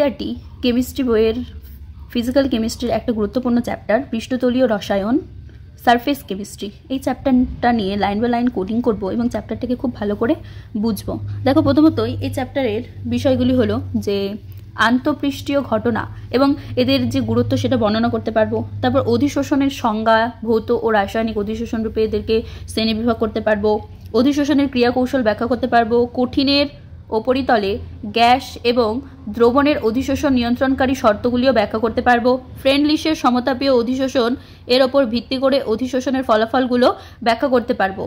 NCERT chemistry বইয়ের physical কেমিস্ট্রির একটা গুরুত্বপূর্ণ চ্যাপ্টার পৃষ্ঠতলীয় রসায়ন সারফেস কেমিস্ট্রি এই চ্যাপ্টারটা নিয়ে লাইন বাই লাইন কোডিং করব এবং চ্যাপ্টারটাকে খুব ভালো করে বুঝব দেখো প্রথমতই এই চ্যাপ্টারের বিষয়গুলি হলো যে আন্তঃপৃষ্টীয় ঘটনা এবং এদের যে গুরুত্ব সেটা বর্ণনা করতে পারবো তারপর অধিশোষণের সংজ্ঞা ভৌত ও রাসায়নিক অধিশোষণ রূপে এদেরকে শ্রেণীবিভাগ করতে পারবো অধিশোষণের ক্রিয়া কৌশল ব্যাখ্যা করতে পারবো কঠিনের ওপরিতলে গ্যাস এবং দ্রবণের অধিশোষণ নিয়ন্ত্রণকারী শর্তগুলিও ব্যাখ্যা করতে পারব ফ্রেন্ডলিশের সমতাপীয় অধিশোষণ এর ওপর ভিত্তি করে অধিশোষণের ফলাফলগুলো ব্যাখ্যা করতে পারব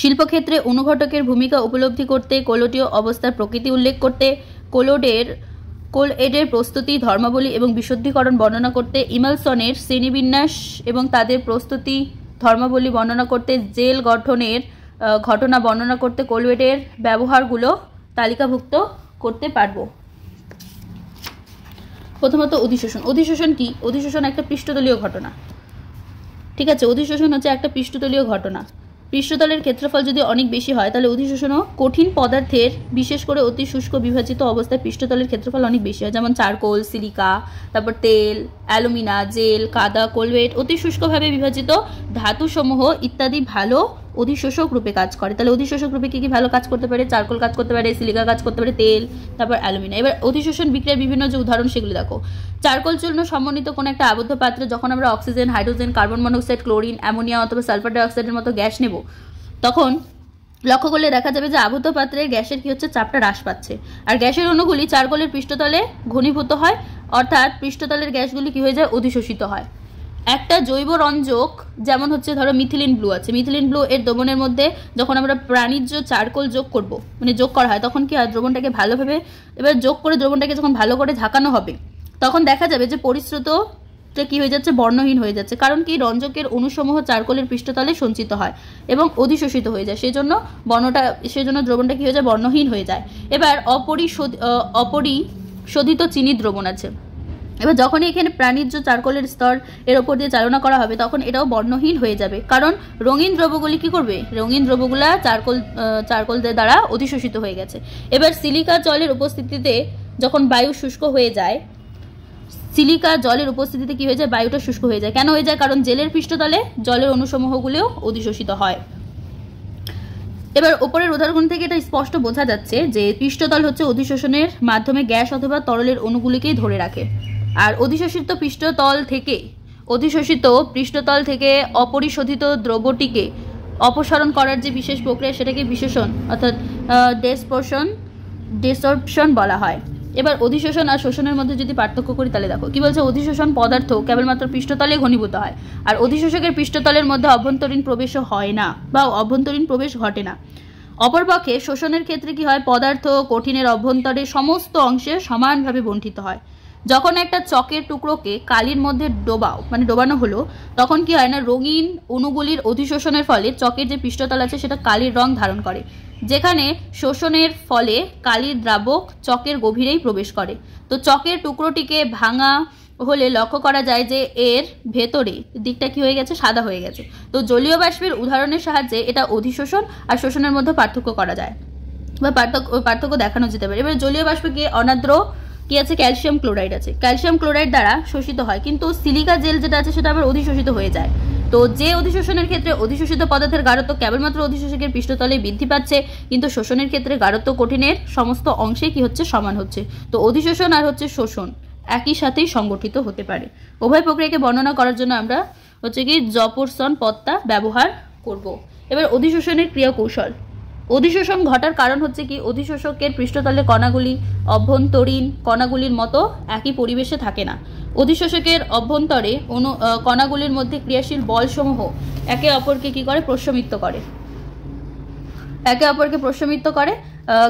শিল্পক্ষেত্রে অনুঘটকের ভূমিকা উপলব্ধি করতে কোলোটীয় অবস্থার প্রকৃতি উল্লেখ করতে কোলোডের কোল এডের প্রস্তুতি ধর্মাবলী এবং বিশুদ্ধিকরণ বর্ণনা করতে ইমালসনের শ্রেণীবিন্যাস এবং তাদের প্রস্তুতি ধর্মাবলী বর্ণনা করতে জেল গঠনের ঘটনা বর্ণনা করতে কোলওয়েটের ব্যবহারগুলো তালিকাভুক্ত করতে পারবো প্রথমত অধিশোষণ অধিশোষণ কি অধিশোষণ একটা পৃষ্ঠতলীয় ঘটনা ঠিক আছে অধিশোষণ হচ্ছে একটা পৃষ্ঠতলীয় ঘটনা পৃষ্ঠতলের ক্ষেত্রফল যদি অনেক বেশি হয় তাহলে অধিশোষণও কঠিন পদার্থের বিশেষ করে অতি শুষ্ক বিভাজিত অবস্থায় পৃষ্ঠতলের ক্ষেত্রফল অনেক বেশি হয় যেমন চারকোল সিলিকা তারপর তেল অ্যালুমিনা জেল কাদা কোলওয়েট অতি শুষ্কভাবে বিভাজিত ধাতুসমূহ ইত্যাদি ভালো অধিশোষক রূপে কাজ করে তাহলে অধিশোষক রূপে কী কী ভালো কাজ করতে পারে চারকোল কাজ করতে পারে সিলিকা কাজ করতে পারে তেল তারপর অ্যালুমিনা এবার অধিশোষণ বিক্রিয়ার বিভিন্ন যে উদাহরণ সেগুলো দেখো চারকোল চূর্ণ সমন্বিত কোনো একটা আবদ্ধ পাত্রে যখন আমরা oxygen hydrogen carbon monoxide chlorine ammonia অথবা সালফার ডাইঅক্সাইডের মতো গ্যাস নেব তখন লক্ষ্য করলে দেখা যাবে যে আবদ্ধ পাত্রের গ্যাসের কি হচ্ছে চাপটা হ্রাস পাচ্ছে আর গ্যাসের অণুগুলি চারকোলের পৃষ্ঠতলে ঘনীভূত হয় অর্থাৎ পৃষ্ঠতলের গ্যাসগুলি কি হয়ে যায় অধিশোষিত হয় একটা জৈব রঞ্জক যেমন হচ্ছে ধরো মিথিলিন ব্লু আছে মিথিলিন ব্লু এর দ্রবণের মধ্যে যখন আমরা প্রাণীজ চারকোল যোগ করব মানে যোগ করা হয় তখন কি হয় দ্রবণটাকে ভালোভাবে এবার যোগ করে দ্রবণটাকে যখন ভালো করে ঝাঁকানো হবে তখন দেখা যাবে যে পরিশ্রুত টা কী হয়ে যাচ্ছে বর্ণহীন হয়ে যাচ্ছে কারণ কি রঞ্জকের অনুসমূহ চারকোলের পৃষ্ঠতলে সঞ্চিত হয় এবং অধিশোষিত হয়ে যায় সেজন্য বর্ণটা সেজন্য দ্রবণটা কী হয়ে যায় বর্ণহীন হয়ে যায় এবার অপরিশোধ অপরিশোধিত চিনি দ্রবণ আছে এবার যখনই এখানে প্রাণীজ্য চারকোলের স্তর এর ওপর দিয়ে চালনা করা হবে তখন এটাও বর্ণহীন হয়ে যাবে কারণ রঙিন দ্রব্যগুলি কি করবে রঙিন দ্রব্যগুলা চারকোল চারকোলদের দ্বারা অধিশোষিত হয়ে গেছে এবার সিলিকা জলের উপস্থিতিতে যখন বায়ু শুষ্ক হয়ে যায় সিলিকা জলের উপস্থিতিতে কী হয়ে যায় বায়ুটা শুষ্ক হয়ে যায় কেন হয়ে যায় কারণ জেলের পৃষ্ঠতলে জলের অনুসমূহগুলোও অধিশোষিত হয় এবার ওপরের উদাহরণ থেকে এটা স্পষ্ট বোঝা যাচ্ছে যে পৃষ্ঠতল হচ্ছে অধিশোষণের মাধ্যমে গ্যাস অথবা তরলের অণুগুলিকেই ধরে রাখে আর অধিশোষিত পৃষ্ঠতল থেকে অধিশোষিত পৃষ্ঠতল থেকে অপরিশোধিত দ্রব্যটিকে অপসারণ করার যে বিশেষ প্রক্রিয়া সেটাকে বিশেষণ অর্থাৎ ডেসপোর্শন ডেসর্পশন বলা হয় এবার অধিশোষণ আর শোষণের মধ্যে যদি পার্থক্য করি তাহলে দেখো কি বলছে অধিশোষণ পদার্থ কেবলমাত্র পৃষ্ঠতলে ঘনীভূত হয় আর অধিশোষকের পৃষ্ঠতলের মধ্যে অভ্যন্তরীণ প্রবেশও হয় না বা অভ্যন্তরীণ প্রবেশ ঘটে না অপরপক্ষে শোষণের ক্ষেত্রে কি হয় পদার্থ কঠিনের অভ্যন্তরে সমস্ত অংশে সমানভাবে বণ্টিত হয় যখন একটা চকের টুকরোকে কালির মধ্যে ডোবাও মানে ডোবানো হলো তখন কি হয় না রঙিন অণুগুলির অধিশোষণের ফলে চকের যে পৃষ্ঠতল আছে সেটা কালির রং ধারণ করে যেখানে শোষণের ফলে কালির দ্রাবক চকের গভীরেই প্রবেশ করে তো চকের টুকরোটিকে ভাঙা হলে লক্ষ্য করা যায় যে এর ভেতরে দিকটা কি হয়ে গেছে সাদা হয়ে গেছে তো জলীয় বাষ্পের উদাহরণের সাহায্যে এটা অধিশোষণ আর শোষণের মধ্যে পার্থক্য করা যায় বা পার্থক্য পার্থক্য দেখানো যেতে পারে এবার জলীয় বাষ্পকে অনাদ্র কি আছে ক্যালসিয়াম ক্লোরাইড আছে ক্যালসিয়াম ক্লোরাইড দ্বারা শোষিত হয় কিন্তু সিলিকা জেল যেটা আছে সেটা আবার অধিশোষিত হয়ে যায় তো যে অধিশোষণের ক্ষেত্রে অধিশোষিত পদার্থের গাঢ়ত্ব কেবলমাত্র অধিশোষকের পৃষ্ঠতলে বৃদ্ধি পাচ্ছে কিন্তু শোষণের ক্ষেত্রে গাঢ়ত্ব কঠিনের সমস্ত অংশে কি হচ্ছে সমান হচ্ছে তো অধিশোষণ আর হচ্ছে শোষণ একই সাথেই সংগঠিত হতে পারে উভয় প্রক্রিয়াকে বর্ণনা করার জন্য আমরা হচ্ছে কি জপরসন পত্তা ব্যবহার করব এবার অধিশোষণের ক্রিয়া কৌশল অধিশোষণ ঘটার কারণ হচ্ছে কি অধিশোষকের পৃষ্ঠতলে কণাগুলি অভ্যন্তরীণ কণাগুলির মতো একই পরিবেশে থাকে না অধিশোষকের অভ্যন্তরে অনু কণাগুলির মধ্যে ক্রিয়াশীল বলসমূহ একে অপরকে কি করে প্রশমিত করে একে অপরকে প্রশমিত করে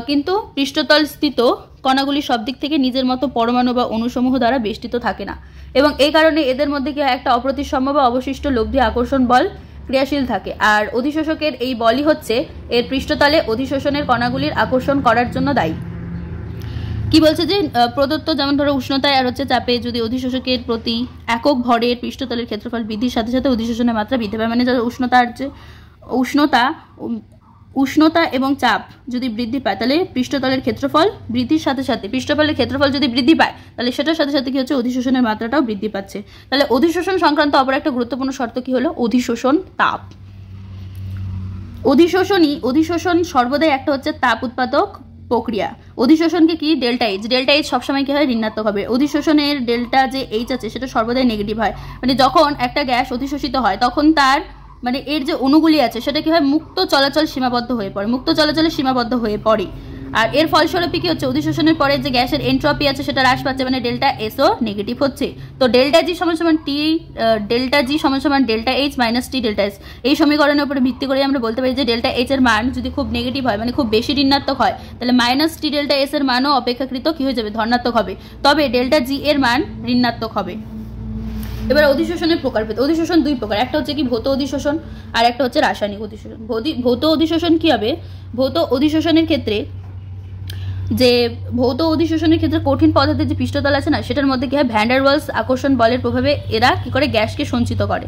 কিন্তু পৃষ্ঠতল স্থিত কণাগুলি সব দিক থেকে নিজের মতো পরমাণু বা অনুসমূহ দ্বারা বেষ্টিত থাকে না এবং এই কারণে এদের মধ্যে কি একটা অপ্রতিসম্ভব বা অবশিষ্ট লব্ধি আকর্ষণ বল ক্রিয়াশীল থাকে আর অধিশোষকের এই বলই হচ্ছে এর পৃষ্ঠতলে অধিশোষণের কণাগুলির আকর্ষণ করার জন্য দায়ী কি বলছে যে প্রদত্ত যেমন ধরো উষ্ণতায় আর হচ্ছে চাপে যদি অধিশোষকের প্রতি একক ভরের পৃষ্ঠতলের ক্ষেত্রফল বৃদ্ধির সাথে সাথে অধিশোষণের মাত্রা বৃদ্ধি পায় মানে উষ্ণতা আর যে উষ্ণতা উষ্ণতা এবং চাপ যদি বৃদ্ধি পায় তাহলে পৃষ্ঠতলের ক্ষেত্রফল বৃদ্ধির সাথে সাথে পৃষ্ঠতলের ক্ষেত্রফল যদি বৃদ্ধি পায় তাহলে সেটার সাথে সাথে কি হচ্ছে অধিশোষণের মাত্রাটাও বৃদ্ধি পাচ্ছে তাহলে অধিশোষণ সংক্রান্ত অপর একটা গুরুত্বপূর্ণ শর্ত কি হলো অধিশোষণ তাপ অধিশোষণই অধিশোষণ সর্বদাই একটা হচ্ছে তাপ উৎপাদক প্রক্রিয়া অধিশোষণকে কি ডেল্টা এইচ ডেল্টা এইচ সবসময় কি হয় ঋণাত্মক হবে অধিশোষণের ডেল্টা যে এইচ আছে সেটা সর্বদাই নেগেটিভ হয় মানে যখন একটা গ্যাস অধিশোষিত হয় তখন তার মানে এর যে অণুগুলি আছে সেটা কি হয় মুক্ত চলাচল সীমাবদ্ধ হয়ে পড়ে মুক্ত চলাচলে সীমাবদ্ধ হয়ে পড়ে আর এর ফলস্বরূপে কি হচ্ছে অধিশোষণের পরে যে গ্যাসের এন্ট্রপি আছে সেটা হ্রাস পাচ্ছে মানে ডেল্টা এসও নেগেটিভ হচ্ছে তো ডেল্টা জি সমান সমান টি ডেল্টা জি সমান সমান delta H minus T delta S এই সমীকরণের উপরে ভিত্তি করে আমরা বলতে পারি যে ডেল্টা এইচ এর মান যদি খুব নেগেটিভ হয় মানে খুব বেশি ঋণাত্মক হয় তাহলে মাইনাস টি ডেল্টা এস এর মানও অপেক্ষাকৃত কী হয়ে যাবে ধর্ণাত্মক হবে তবে ডেল্টা জি এর মান ঋণাত্মক হবে এবার অধিশোষণের প্রকারভেদ অধিশোষণ দুই প্রকার একটা হচ্ছে কি ভৌত অধিশোষণ আর একটা হচ্ছে রাসায়নিক অধিশোষণ ভৌত অধিশোষণ কী হবে ভৌত অধিশোষণের ক্ষেত্রে যে ভৌত অধিশোষণের ক্ষেত্রে কঠিন পদার্থের যে পৃষ্ঠতল আছে না সেটার মধ্যে কী হয় ভ্যান্ডারওয়ালস আকর্ষণ বলের প্রভাবে এরা কী করে গ্যাসকে সঞ্চিত করে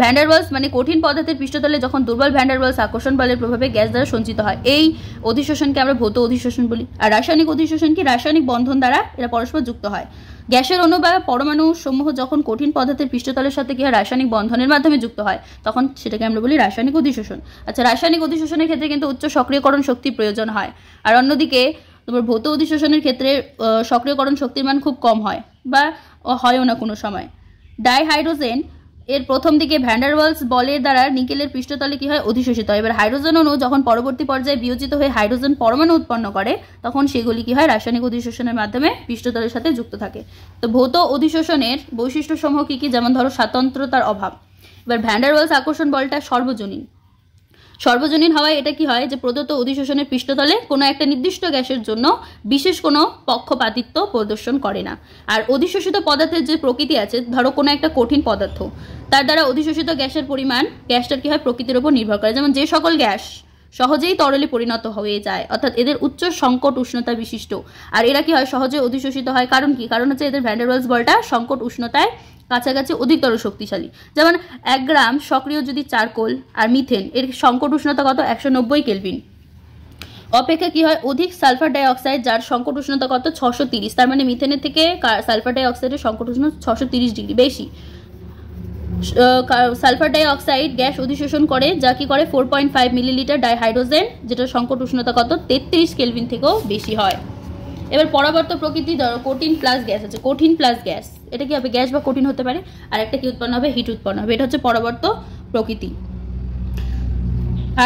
ভ্যান্ডারওয়ালস মানে কঠিন পদার্থের পৃষ্ঠতলে যখন দুর্বল ভ্যান্ডারওয়ালস আকর্ষণ বলের প্রভাবে গ্যাস দ্বারা সঞ্চিত হয় এই অধিশোষণকে আমরা ভৌত অধিশোষণ বলি আর রাসায়নিক অধিশোষণ কি রাসায়নিক বন্ধন দ্বারা এরা পরস্পর যুক্ত হয় গ্যাসের অণু বা পরমাণু সমূহ যখন কঠিন পদার্থের পৃষ্ঠতলের সাথে কি রাসায়নিক বন্ধনের মাধ্যমে যুক্ত হয় তখন সেটাকে আমরা বলি রাসায়নিক অধিশোষণ আচ্ছা রাসায়নিক অধিশোষণের ক্ষেত্রে কিন্তু উচ্চ সক্রিয়করণ শক্তির প্রয়োজন হয় আর অন্যদিকে তোমার ভৌত অধিশোষণের ক্ষেত্রে সক্রিয়করণ শক্তির মান খুব কম হয় বা হয়ও না কোনো সময় ডাইহাইড্রোজেন এর প্রথম দিকে ভ্যান্ডারওয়ালস বলের দ্বারা নিকেলের পৃষ্ঠতলে কি হয় অধিশোষিত হয় এবার হাইড্রোজেন অণু যখন পরবর্তী পর্যায়ে বিয়োজিত হয়ে হাইড্রোজেন পরমাণু উৎপন্ন করে তখন সেগুলি কি হয় রাসায়নিক অধিশোষণের মাধ্যমে পৃষ্ঠতলের সাথে যুক্ত থাকে তো ভৌত অধিশোষণের বৈশিষ্ট্যসমূহ কী কী যেমন ধরো স্বাতন্ত্রতার অভাব এবার ভ্যান্ডারওয়ালস আকর্ষণ বলটা সর্বজনীন সর্বজনীন হওয়ায় এটা কি হয় যে প্রদত্ত অধিশোষণের পৃষ্ঠতলে কোনো একটা নির্দিষ্ট গ্যাসের জন্য বিশেষ কোনো পক্ষপাতিত্ব প্রদর্শন করে না আর অধিশোষিত পদার্থের যে প্রকৃতি আছে ধরো কোনো একটা কঠিন পদার্থ তার দ্বারা অধিশোষিত গ্যাসের পরিমাণ গ্যাসটার কি হয় প্রকৃতির উপর নির্ভর করে যেমন যে সকল গ্যাস সহজেই তরলে পরিণত হয়ে যায় অর্থাৎ এদের উচ্চ সংকট উষ্ণতা বিশিষ্ট আর এরা কি হয় সহজে অধিশোষিত হয় কারণ কি কারণ হচ্ছে এদের ভ্যান্ডারওয়েলস বলটা সংকট উষ্ণতায় কাছাকাছি অধিকতর শক্তিশালী যেমন এক গ্রাম সক্রিয় যদি চারকোল আর মিথেন এর সংকট উষ্ণতা কত একশো নব্বই কেলভিন অপেক্ষা কি হয় অধিক সালফার ডাইঅক্সাইড যার সংকট উষ্ণতা কত ছশো তিরিশ তার মানে মিথেনের থেকে সালফার ডাইঅক্সাইডের সংকট উষ্ণ ছশো তিরিশ ডিগ্রি বেশি সালফার ডাইঅক্সাইড গ্যাস অধিশোষণ করে যা কি করে four point five millilitre dihydrogen যেটা সংকট উষ্ণতা কত তেত্রিশ কেলভিন থেকেও বেশি হয় এবার পরাবর্ত প্রকৃতি ধরো কঠিন প্লাস গ্যাস আছে কঠিন প্লাস গ্যাস এটা কি হবে গ্যাস বা কঠিন হতে পারে আর একটা কি উৎপন্ন হবে হিট উৎপন্ন হবে এটা হচ্ছে পরাবর্ত প্রকৃতি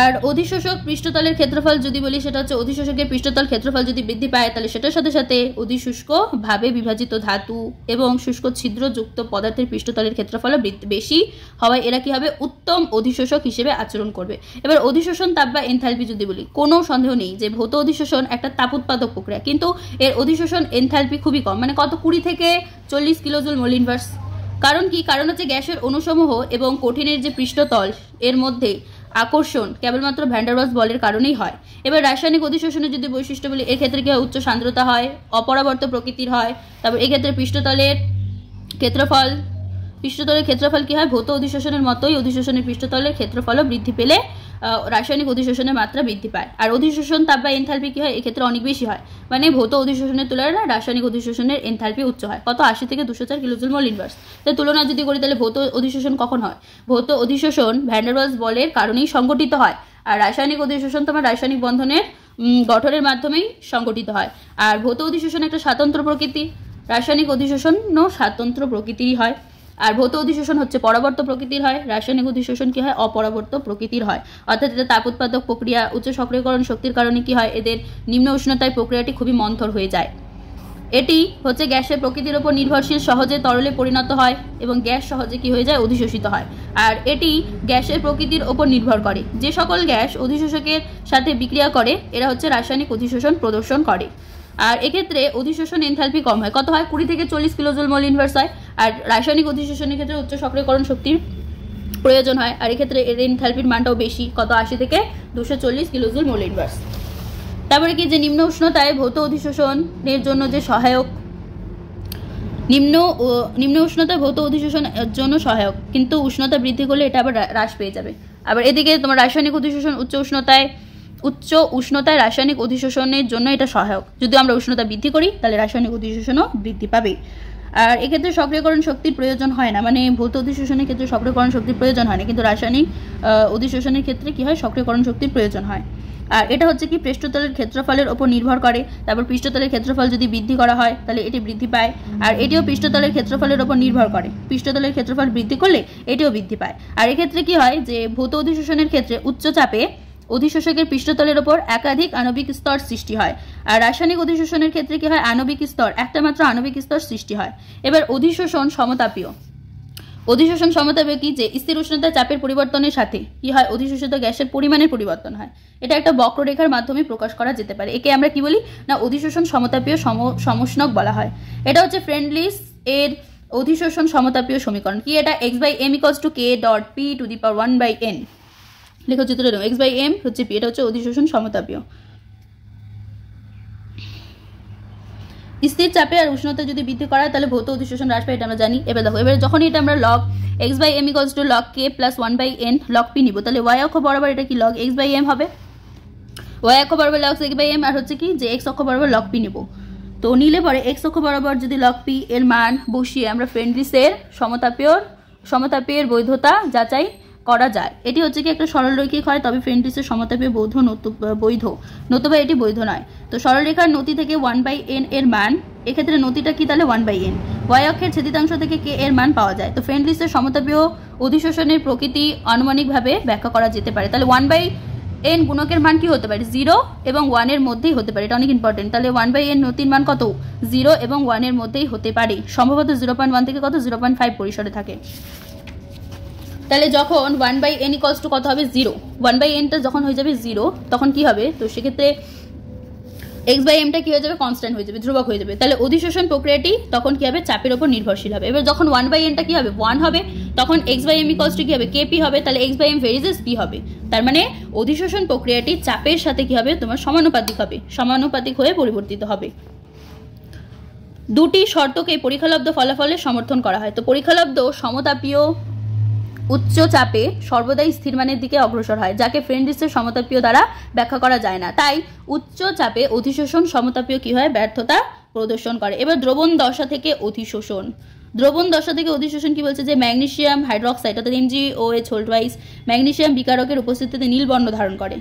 আর অধিশোষক পৃষ্ঠতলের ক্ষেত্রফল যদি বলি সেটা হচ্ছে অধিশোষকের পৃষ্ঠতল ক্ষেত্রফল যদি বৃদ্ধি পায় তাহলে সেটার সাথে সাথে অধিশুষ্কভাবে বিভাজিত ধাতু এবং শুষ্ক ছিদ্রযুক্ত পদার্থের পৃষ্ঠতলের ক্ষেত্রফলও বেশি হওয়ায় এরা কি হবে উত্তম অধিশোষক হিসেবে আচরণ করবে এবার অধিশোষণ তাপ বা এনথালপি যদি বলি কোনো সন্দেহ নেই যে ভৌত অধিশোষণ একটা তাপ উৎপাদক প্রক্রিয়া কিন্তু এর অধিশোষণ এনথালপি খুবই কম মানে কত কুড়ি থেকে চল্লিশ কিলোজুল মলিনভার্স কারণ কি কারণ হচ্ছে গ্যাসের অনুসমূহ এবং কঠিনের যে পৃষ্ঠতল এর মধ্যে আকর্ষণ কেবলমাত্র ভ্যান্ডারবাস বলের কারণেই হয় এবার রাসায়নিক অধিশোষণের যদি বৈশিষ্ট্য বলি এক্ষেত্রে কি হয় উচ্চ সান্দ্রতা হয় অপরাবর্ত প্রকৃতির হয় তারপর এক্ষেত্রে পৃষ্ঠতলের ক্ষেত্রফল পৃষ্ঠতলের ক্ষেত্রফল কী হয় ভৌত অধিশোষণের মতোই অধিশোষণের পৃষ্ঠতলের ক্ষেত্রফলও বৃদ্ধি পেলে রাসায়নিক অধিশোষণের মাত্রা বৃদ্ধি পায় আর অধিশোষণ তাপ বা এনথালপি কী হয় এক্ষেত্রে অনেক বেশি হয় মানে ভৌত অধিশোষণের তুলনায় রাসায়নিক অধিশোষণের এনথালপি উচ্চ হয় কত আশি থেকে দুশো চার কিলোজুল মল ইনভার্স তার তুলনা যদি করি তাহলে ভৌত অধিশোষণ কখন হয় ভৌত অধিশোষণ ভ্যান্ডারওয়ালস বলের কারণেই সংগঠিত হয় আর রাসায়নিক অধিশোষণ তোমার রাসায়নিক বন্ধনের গঠনের মাধ্যমেই সংগঠিত হয় আর ভৌত অধিশোষণ একটা স্বাতন্ত্র প্রকৃতি রাসায়নিক অধিশোষণও স্বাতন্ত্র প্রকৃতিরই হয় আর ভৌত অধিশোষণ হচ্ছে পরাবর্ত প্রকৃতির হয় রাসায়নিক অধিশোষণ কি হয় অপরাবর্ত প্রকৃতির হয় অর্থাৎ এদের তাপ উৎপাদক প্রক্রিয়া উচ্চ সক্রিয়করণ শক্তির কারণে কি হয় এদের নিম্ন উষ্ণতায় প্রক্রিয়াটি খুবই মন্থর হয়ে যায় এটি হচ্ছে গ্যাসের প্রকৃতির ওপর নির্ভরশীল সহজে তরলে পরিণত হয় এবং গ্যাস সহজে কি হয়ে যায় অধিশোষিত হয় আর এটি গ্যাসের প্রকৃতির ওপর নির্ভর করে যে সকল গ্যাস অধিশোষকের সাথে বিক্রিয়া করে এরা হচ্ছে রাসায়নিক অধিশোষণ প্রদর্শন করে আর এক্ষেত্রে অধিশোষণ এনথালপি কম হয় কত হয় কুড়ি থেকে চল্লিশ কিলোজোল মল ইনভার্স হয় আর রাসায়নিক অধিশোষণের ক্ষেত্রে উচ্চ সক্রিয়করণ শক্তির প্রয়োজন হয় আর এক্ষেত্রে এর এনথালপির মানটাও বেশি কত আশি থেকে দুশো চল্লিশ কিলোজোল মল ইনভার্স তারপরে কি যে নিম্ন উষ্ণতায় ভৌত অধিশোষণের জন্য যে সহায়ক নিম্ন নিম্ন উষ্ণতায় ভৌত অধিশোষণের জন্য সহায়ক কিন্তু উষ্ণতা বৃদ্ধি করলে এটা আবার হ্রাস পেয়ে যাবে আবার এদিকে তোমার রাসায়নিক অধিশোষণ উচ্চ উষ্ণতায় উচ্চ উষ্ণতায় রাসায়নিক অধিশোষণের জন্য এটা সহায়ক যদি আমরা উষ্ণতা বৃদ্ধি করি তাহলে রাসায়নিক অধিশোষণও বৃদ্ধি পাবে আর এক্ষেত্রে সক্রিয়করণ শক্তির প্রয়োজন হয় না মানে ভৌত অধিশোষণের ক্ষেত্রে সক্রিয়করণ শক্তির প্রয়োজন হয় না কিন্তু রাসায়নিক অধিশোষণের ক্ষেত্রে কী হয় সক্রিয়করণ শক্তির প্রয়োজন হয় আর এটা হচ্ছে কি পৃষ্ঠতলের ক্ষেত্রফলের ওপর নির্ভর করে তারপর পৃষ্ঠতলের ক্ষেত্রফল যদি বৃদ্ধি করা হয় তাহলে এটি বৃদ্ধি পায় আর এটিও পৃষ্ঠতলের ক্ষেত্রফলের ওপর নির্ভর করে পৃষ্ঠতলের ক্ষেত্রফল বৃদ্ধি করলে এটিও বৃদ্ধি পায় আর এক্ষেত্রে কি হয় যে ভৌত অধিশোষণের ক্ষেত্রে উচ্চ চাপে অধিশোষকের পৃষ্ঠতলের ওপর একাধিক আণবিক স্তর সৃষ্টি হয় আর রাসায়নিক অধিশোষণের ক্ষেত্রে কি হয় আণবিক স্তর একটা মাত্র আণবিক স্তর সৃষ্টি হয় এবার অধিশোষণ সমতাপীয় অধিশোষণ সমতাপীয় কি যে স্থির উষ্ণতা চাপের পরিবর্তনের সাথে কি হয় অধিশোষিত গ্যাসের পরিমাণের পরিবর্তন হয় এটা একটা বক্ররেখার মাধ্যমে প্রকাশ করা যেতে পারে একে আমরা কি বলি না অধিশোষণ সমতাপীয় সমষ্ণক বলা হয় এটা হচ্ছে ফ্রেন্ডলিস এর অধিশোষণ সমতাপীয় সমীকরণ কি এটা X by M equals to K dot P to the power one by N লেখা চিত্র এক্স বাই এম হচ্ছে পি এটা হচ্ছে অধিশোষণ সমতাপীয় স্থির চাপে আর উষ্ণতা যদি বৃদ্ধি করা হয় তাহলে ভৌত অধিশোষণ হ্রাস পায় এটা আমরা জানি এবার দেখো এবার যখন এটা আমরা log X by M equals to log K plus one by N log P নিব তাহলে ওয়াই অক্ষ বরাবর এটা কি লগ এক্স বাই এম হবে ওয়াই অক্ষ বরাবর লগ এক্স বাই এম আর হচ্ছে কি যে এক্স অক্ষ বরাবর লগ পি নিব তো নিলে পরে এক্স অক্ষ বরাবর যদি লগ পি এর মান বসিয়ে আমরা ফ্রেন্ডলিসের সমতাপেয়র সমতাপের বৈধতা যাচাই করা যায় এটি হচ্ছে কি একটা সরলরৈখিক হয় তবে ফেন্টিসের সমতাপে বৌদ্ধ বৈধ নতুবা এটি বৈধ নয় তো সরলরেখার নতি থেকে ওয়ান বাই এন এর মান এক্ষেত্রে নতিটা কি তাহলে ওয়ান বাই এন ওয়াই অক্ষের ছেদিতাংশ থেকে কে এর মান পাওয়া যায় তো ফ্রেন্ডলিসের সমতাপীয় অধিশোষণের প্রকৃতি আনুমানিকভাবে ব্যাখ্যা করা যেতে পারে তাহলে ওয়ান বাই এন গুণকের মান কি হতে পারে জিরো এবং ওয়ানের মধ্যেই হতে পারে এটা অনেক ইম্পর্টেন্ট তাহলে ওয়ান বাই এন নতির মান কত জিরো এবং ওয়ানের মধ্যেই হতে পারে সম্ভবত জিরো পয়েন্ট ওয়ান থেকে কত জিরো পয়েন্ট ফাইভ পরিসরে থাকে তাহলে যখন one by N equals to কত হবে জিরো ওয়ান বাই এনটা যখন হয়ে যাবে জিরো তখন কি হবে তো সেক্ষেত্রে এক্স বাই এমটা কী হয়ে যাবে কনস্ট্যান্ট হয়ে যাবে ধ্রুবক হয়ে যাবে তাহলে অধিশোষণ প্রক্রিয়াটি তখন কী হবে চাপের ওপর নির্ভরশীল হবে এবার যখন ওয়ান বাই এনটা কী হবে ওয়ান হবে তখন X by M equals to কী হবে কে পি হবে তাহলে X by M varies P হবে তার মানে অধিশোষণ প্রক্রিয়াটি চাপের সাথে কী হবে তোমার সমানুপাতিক হবে সমানুপাতিক হয়ে পরিবর্তিত হবে দুটি শর্তকে পরীক্ষালব্ধ ফলাফলে সমর্থন করা হয় তো পরীক্ষালব্ধ সমতাপীয় উচ্চ চাপে সর্বদাই স্থিরমানের দিকে অগ্রসর হয় যাকে ফ্রেন্ডিসের সমতাপীয় দ্বারা ব্যাখ্যা করা যায় না তাই উচ্চ চাপে অধিশোষণ সমতাপীয় কি হয় ব্যর্থতা প্রদর্শন করে এবার দ্রবণ দশা থেকে অধিশোষণ দ্রবণ দশা থেকে অধিশোষণ কি বলছে যে ম্যাগনেশিয়াম হাইড্রক্সাইড অর্থাৎ এমজি ও এ ওয়াইস ম্যাগনেশিয়াম বিকারকের উপস্থিতিতে নীল বর্ণ ধারণ করে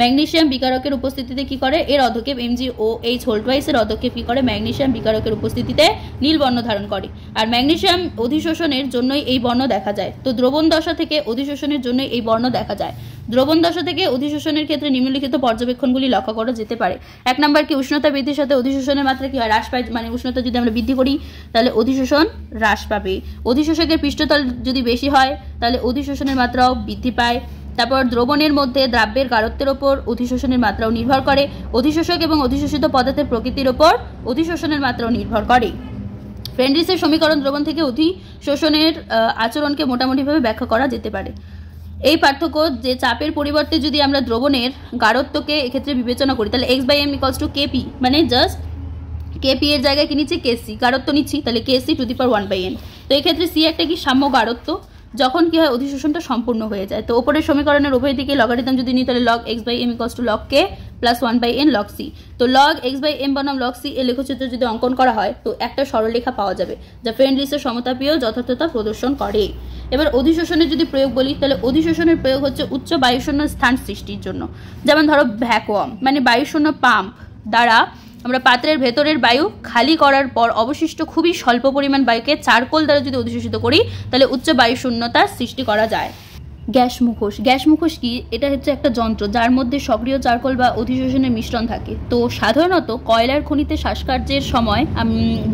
ম্যাগনেশিয়াম বিকারকের উপস্থিতিতে কি করে এর অধক্ষেপ এমজি ও এইচ হোল্টওয়াইসের অধক্ষেপ কি করে ম্যাগনেশিয়াম বিকারকের উপস্থিতিতে নীল বর্ণ ধারণ করে আর ম্যাগনেশিয়াম অধিশোষণের জন্যই এই বর্ণ দেখা যায় তো দ্রবণ দশা থেকে অধিশোষণের জন্য এই বর্ণ দেখা যায় দ্রবণ দশা থেকে অধিশোষণের ক্ষেত্রে নিম্নলিখিত পর্যবেক্ষণগুলি লক্ষ্য করা যেতে পারে এক নম্বর কি উষ্ণতা বৃদ্ধির সাথে অধিশোষণের মাত্রা কি হয় হ্রাস পায় মানে উষ্ণতা যদি আমরা বৃদ্ধি করি তাহলে অধিশোষণ হ্রাস পাবে অধিশোষকের পৃষ্ঠতল যদি বেশি হয় তাহলে অধিশোষণের মাত্রাও বৃদ্ধি পায় তারপর দ্রবণের মধ্যে দ্রাব্যের গারত্বের ওপর অধিশোষণের মাত্রাও নির্ভর করে অধিশোষক এবং অধিশোষিত পদার্থের প্রকৃতির ওপর অধিশোষণের মাত্রাও নির্ভর করে ফ্রেন্ডিসের সমীকরণ দ্রবণ থেকে অধিশোষণের আচরণকে মোটামুটিভাবে ব্যাখ্যা করা যেতে পারে এই পার্থক্য যে চাপের পরিবর্তে যদি আমরা দ্রবণের গারত্বকে এক্ষেত্রে বিবেচনা করি তাহলে X by M equals to KP মানে জাস্ট কেপি এর জায়গায় কি নিচ্ছি কেসি গারত্ব নিচ্ছি তাহলে KC to the power one by N তো এক্ষেত্রে সি একটা কি সাম্য গারত্ব যখন কি হয় অধিশোষণটা সম্পূর্ণ হয়ে যায় তো ওপরের সমীকরণের উভয় দিকে লগারিদম যদি নিই তাহলে log X by M equals to log K plus one by N log C তো লগ এক্স বাই এম বনাম লগ সি এর লেখচিত্র যদি অঙ্কন করা হয় তো একটা সরলরেখা পাওয়া যাবে যা ফ্রেন্ড লিস্টের সমতাপীয় যথার্থতা প্রদর্শন করে এবার অধিশোষণের যদি প্রয়োগ বলি তাহলে অধিশোষণের প্রয়োগ হচ্ছে উচ্চ বায়ুশূন্য স্থান সৃষ্টির জন্য যেমন ধরো ভ্যাকুয়াম মানে বায়ুশূন্য পাম্প দ্বারা আমরা পাত্রের ভেতরের বায়ু খালি করার পর অবশিষ্ট খুবই স্বল্প পরিমাণ বায়ুকে চারকোল দ্বারা যদি অধিশোষিত করি তাহলে উচ্চ বায়ু শূন্যতার সৃষ্টি করা যায় গ্যাস মুখোশ গ্যাস মুখোশ কি এটা হচ্ছে একটা যন্ত্র যার মধ্যে সক্রিয় চারকোল বা অধিশোষণের মিশ্রণ থাকে তো সাধারণত কয়লার খনিতে শ্বাসকার্যের সময়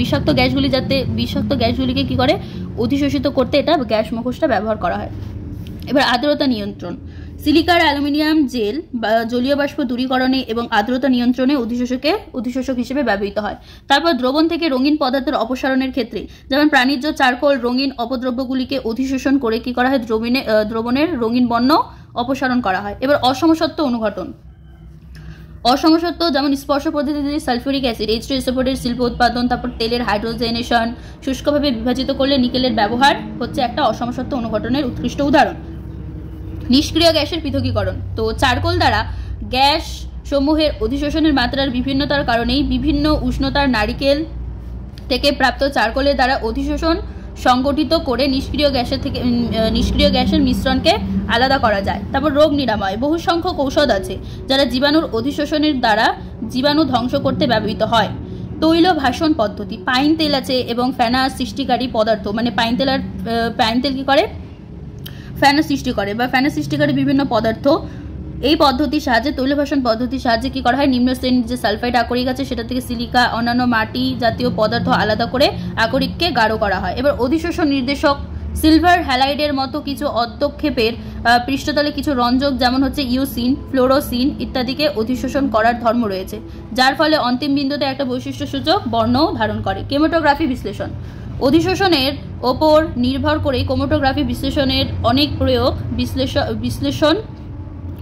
বিষাক্ত গ্যাসগুলি যাতে বিষাক্ত গ্যাসগুলিকে কি করে অধিশোষিত করতে এটা গ্যাস মুখোশটা ব্যবহার করা হয় এবার আর্দ্রতা নিয়ন্ত্রণ সিলিকার অ্যালুমিনিয়াম জেল জলীয় বাষ্প দূরীকরণে এবং আর্দ্রতা নিয়ন্ত্রণে অধিশোষকে অধিশোষক হিসেবে ব্যবহৃত হয় তারপর দ্রবণ থেকে রঙিন পদার্থের অপসারণের ক্ষেত্রে যেমন প্রাণিজ্য চারকোল রঙিন অপদ্রব্যগুলিকে অধিশোষণ করে কি করা হয় দ্রবণে দ্রবণের রঙিন বর্ণ অপসারণ করা হয় এবার অসমসত্ব অনুঘটন অসমসত্ব যেমন স্পর্শ পদ্ধতিতে সালফিউরিক অ্যাসিড এইচ টু শিল্প উৎপাদন তারপর তেলের হাইড্রোজেনেশন শুষ্কভাবে বিভাজিত করলে নিকেলের ব্যবহার হচ্ছে একটা অসমসত্ব অনুঘটনের উৎকৃষ্ট উদাহরণ নিষ্ক্রিয় গ্যাসের পৃথকীকরণ তো চারকোল দ্বারা গ্যাস সমূহের অধিশোষণের মাত্রার বিভিন্নতার কারণেই বিভিন্ন উষ্ণতার নারিকেল থেকে প্রাপ্ত চারকোলের দ্বারা অধিশোষণ সংগঠিত করে নিষ্ক্রিয় গ্যাসের থেকে নিষ্ক্রিয় গ্যাসের মিশ্রণকে আলাদা করা যায় তারপর রোগ নিরাময় বহু সংখ্যক ঔষধ আছে যারা জীবাণুর অধিশোষণের দ্বারা জীবাণু ধ্বংস করতে ব্যবহৃত হয় তৈল ভাষণ পদ্ধতি পাইন তেল আছে এবং ফেনা সৃষ্টিকারী পদার্থ মানে পাইন তেল আর পাইন তেল কী করে ফ্যানের সৃষ্টি করে বা ফ্যানের সৃষ্টিকারী বিভিন্ন পদার্থ এই পদ্ধতির সাহায্যে ভাষণ পদ্ধতির সাহায্যে কী করা হয় নিম্ন শ্রেণীর যে সালফাইড আকরিক আছে সেটা থেকে সিলিকা অন্যান্য মাটি জাতীয় পদার্থ আলাদা করে আকরিককে গাঢ় করা হয় এবার অধিশোষণ নির্দেশক সিলভার হ্যালাইডের মতো কিছু অধ্যক্ষেপের পৃষ্ঠতলে কিছু রঞ্জক যেমন হচ্ছে ইউসিন ফ্লোরোসিন ইত্যাদিকে অধিশোষণ করার ধর্ম রয়েছে যার ফলে অন্তিম বিন্দুতে একটা বৈশিষ্ট্যসূচক বর্ণ ধারণ করে কেমোটোগ্রাফি বিশ্লেষণ অধিশোষণের ওপর নির্ভর করে কোমোটোগ্রাফি বিশ্লেষণের অনেক প্রয়োগ বিশ্লেষণ বিশ্লেষণ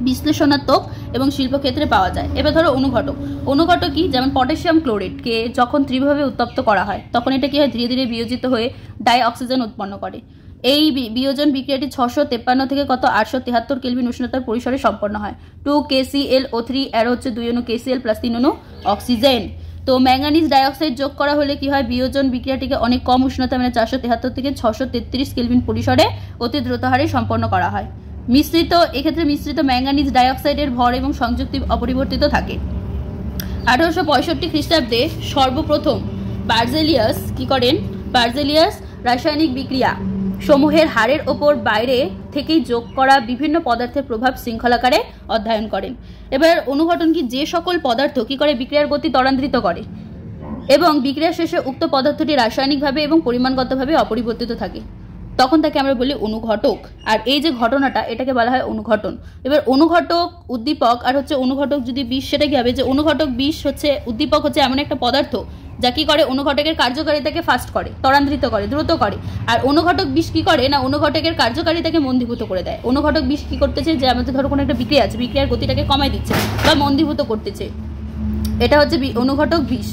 বিশ্লেষণাত্মক এবং শিল্পক্ষেত্রে পাওয়া যায় এবার ধরো অনুঘটক অনুঘটক কি যেমন পটাশিয়াম ক্লোরেটকে যখন ত্রিভাবে উত্তপ্ত করা হয় তখন এটা কি হয় ধীরে ধীরে বিয়োজিত হয়ে ডাই অক্সিজেন উৎপন্ন করে এই বিয়োজন বিক্রিয়াটি ছশো তেপ্পান্ন থেকে কত আটশো তেহাত্তর কেলভিন উষ্ণতার পরিসরে সম্পন্ন হয় two KCL O three arrow হচ্ছে দুই অনু কেসিএল প্লাস তিন অনু অক্সিজেন তো ম্যাঙ্গানিজ ডাইঅক্সাইড যোগ করা হলে কি হয় বিয়োজন বিক্রিয়াটিকে অনেক কম উষ্ণতা মানে চারশো তেহাত্তর থেকে ছশো তেত্রিশ কেলভিন পরিসরে অতি দ্রুত হারে সম্পন্ন করা হয় মিশ্রিত এক্ষেত্রে মিশ্রিত ম্যাঙ্গানিজ ডাইঅক্সাইডের ভর এবং সংযুক্তি অপরিবর্তিত থাকে আঠারোশো পঁয়ষট্টি খ্রিস্টাব্দে সর্বপ্রথম বার্জেলিয়াস কি করেন বার্জেলিয়াস রাসায়নিক বিক্রিয়া সমূহের হারের ওপর বাইরে থেকেই যোগ করা বিভিন্ন পদার্থের প্রভাব শৃঙ্খলাকারে অধ্যয়ন করেন এবার অনুঘটন কি যে সকল পদার্থ কী করে বিক্রিয়ার গতি ত্বরান্বিত করে এবং বিক্রিয়ার শেষে উক্ত পদার্থটি রাসায়নিকভাবে এবং পরিমাণগতভাবে অপরিবর্তিত থাকে তখন তাকে আমরা বলি অনুঘটক আর এই যে ঘটনাটা এটাকে বলা হয় অনুঘটন এবার অনুঘটক উদ্দীপক আর হচ্ছে অনুঘটক যদি বিষ সেটা কি হবে যে অনুঘটক বিষ হচ্ছে উদ্দীপক হচ্ছে এমন একটা পদার্থ যা কি করে অনুঘটকের কার্যকারিতাকে ফাস্ট করে ত্বরান্বিত করে দ্রুত করে আর অনুঘটক বিষ কী করে না অনুঘটকের কার্যকারিতাকে মন্দীভূত করে দেয় অনুঘটক বিষ কী করতেছে যে আমাদের ধরো কোনো একটা বিক্রিয়া আছে বিক্রিয়ার গতিটাকে কমায় দিচ্ছে বা মন্দীভূত করতেছে এটা হচ্ছে অনুঘটক বিষ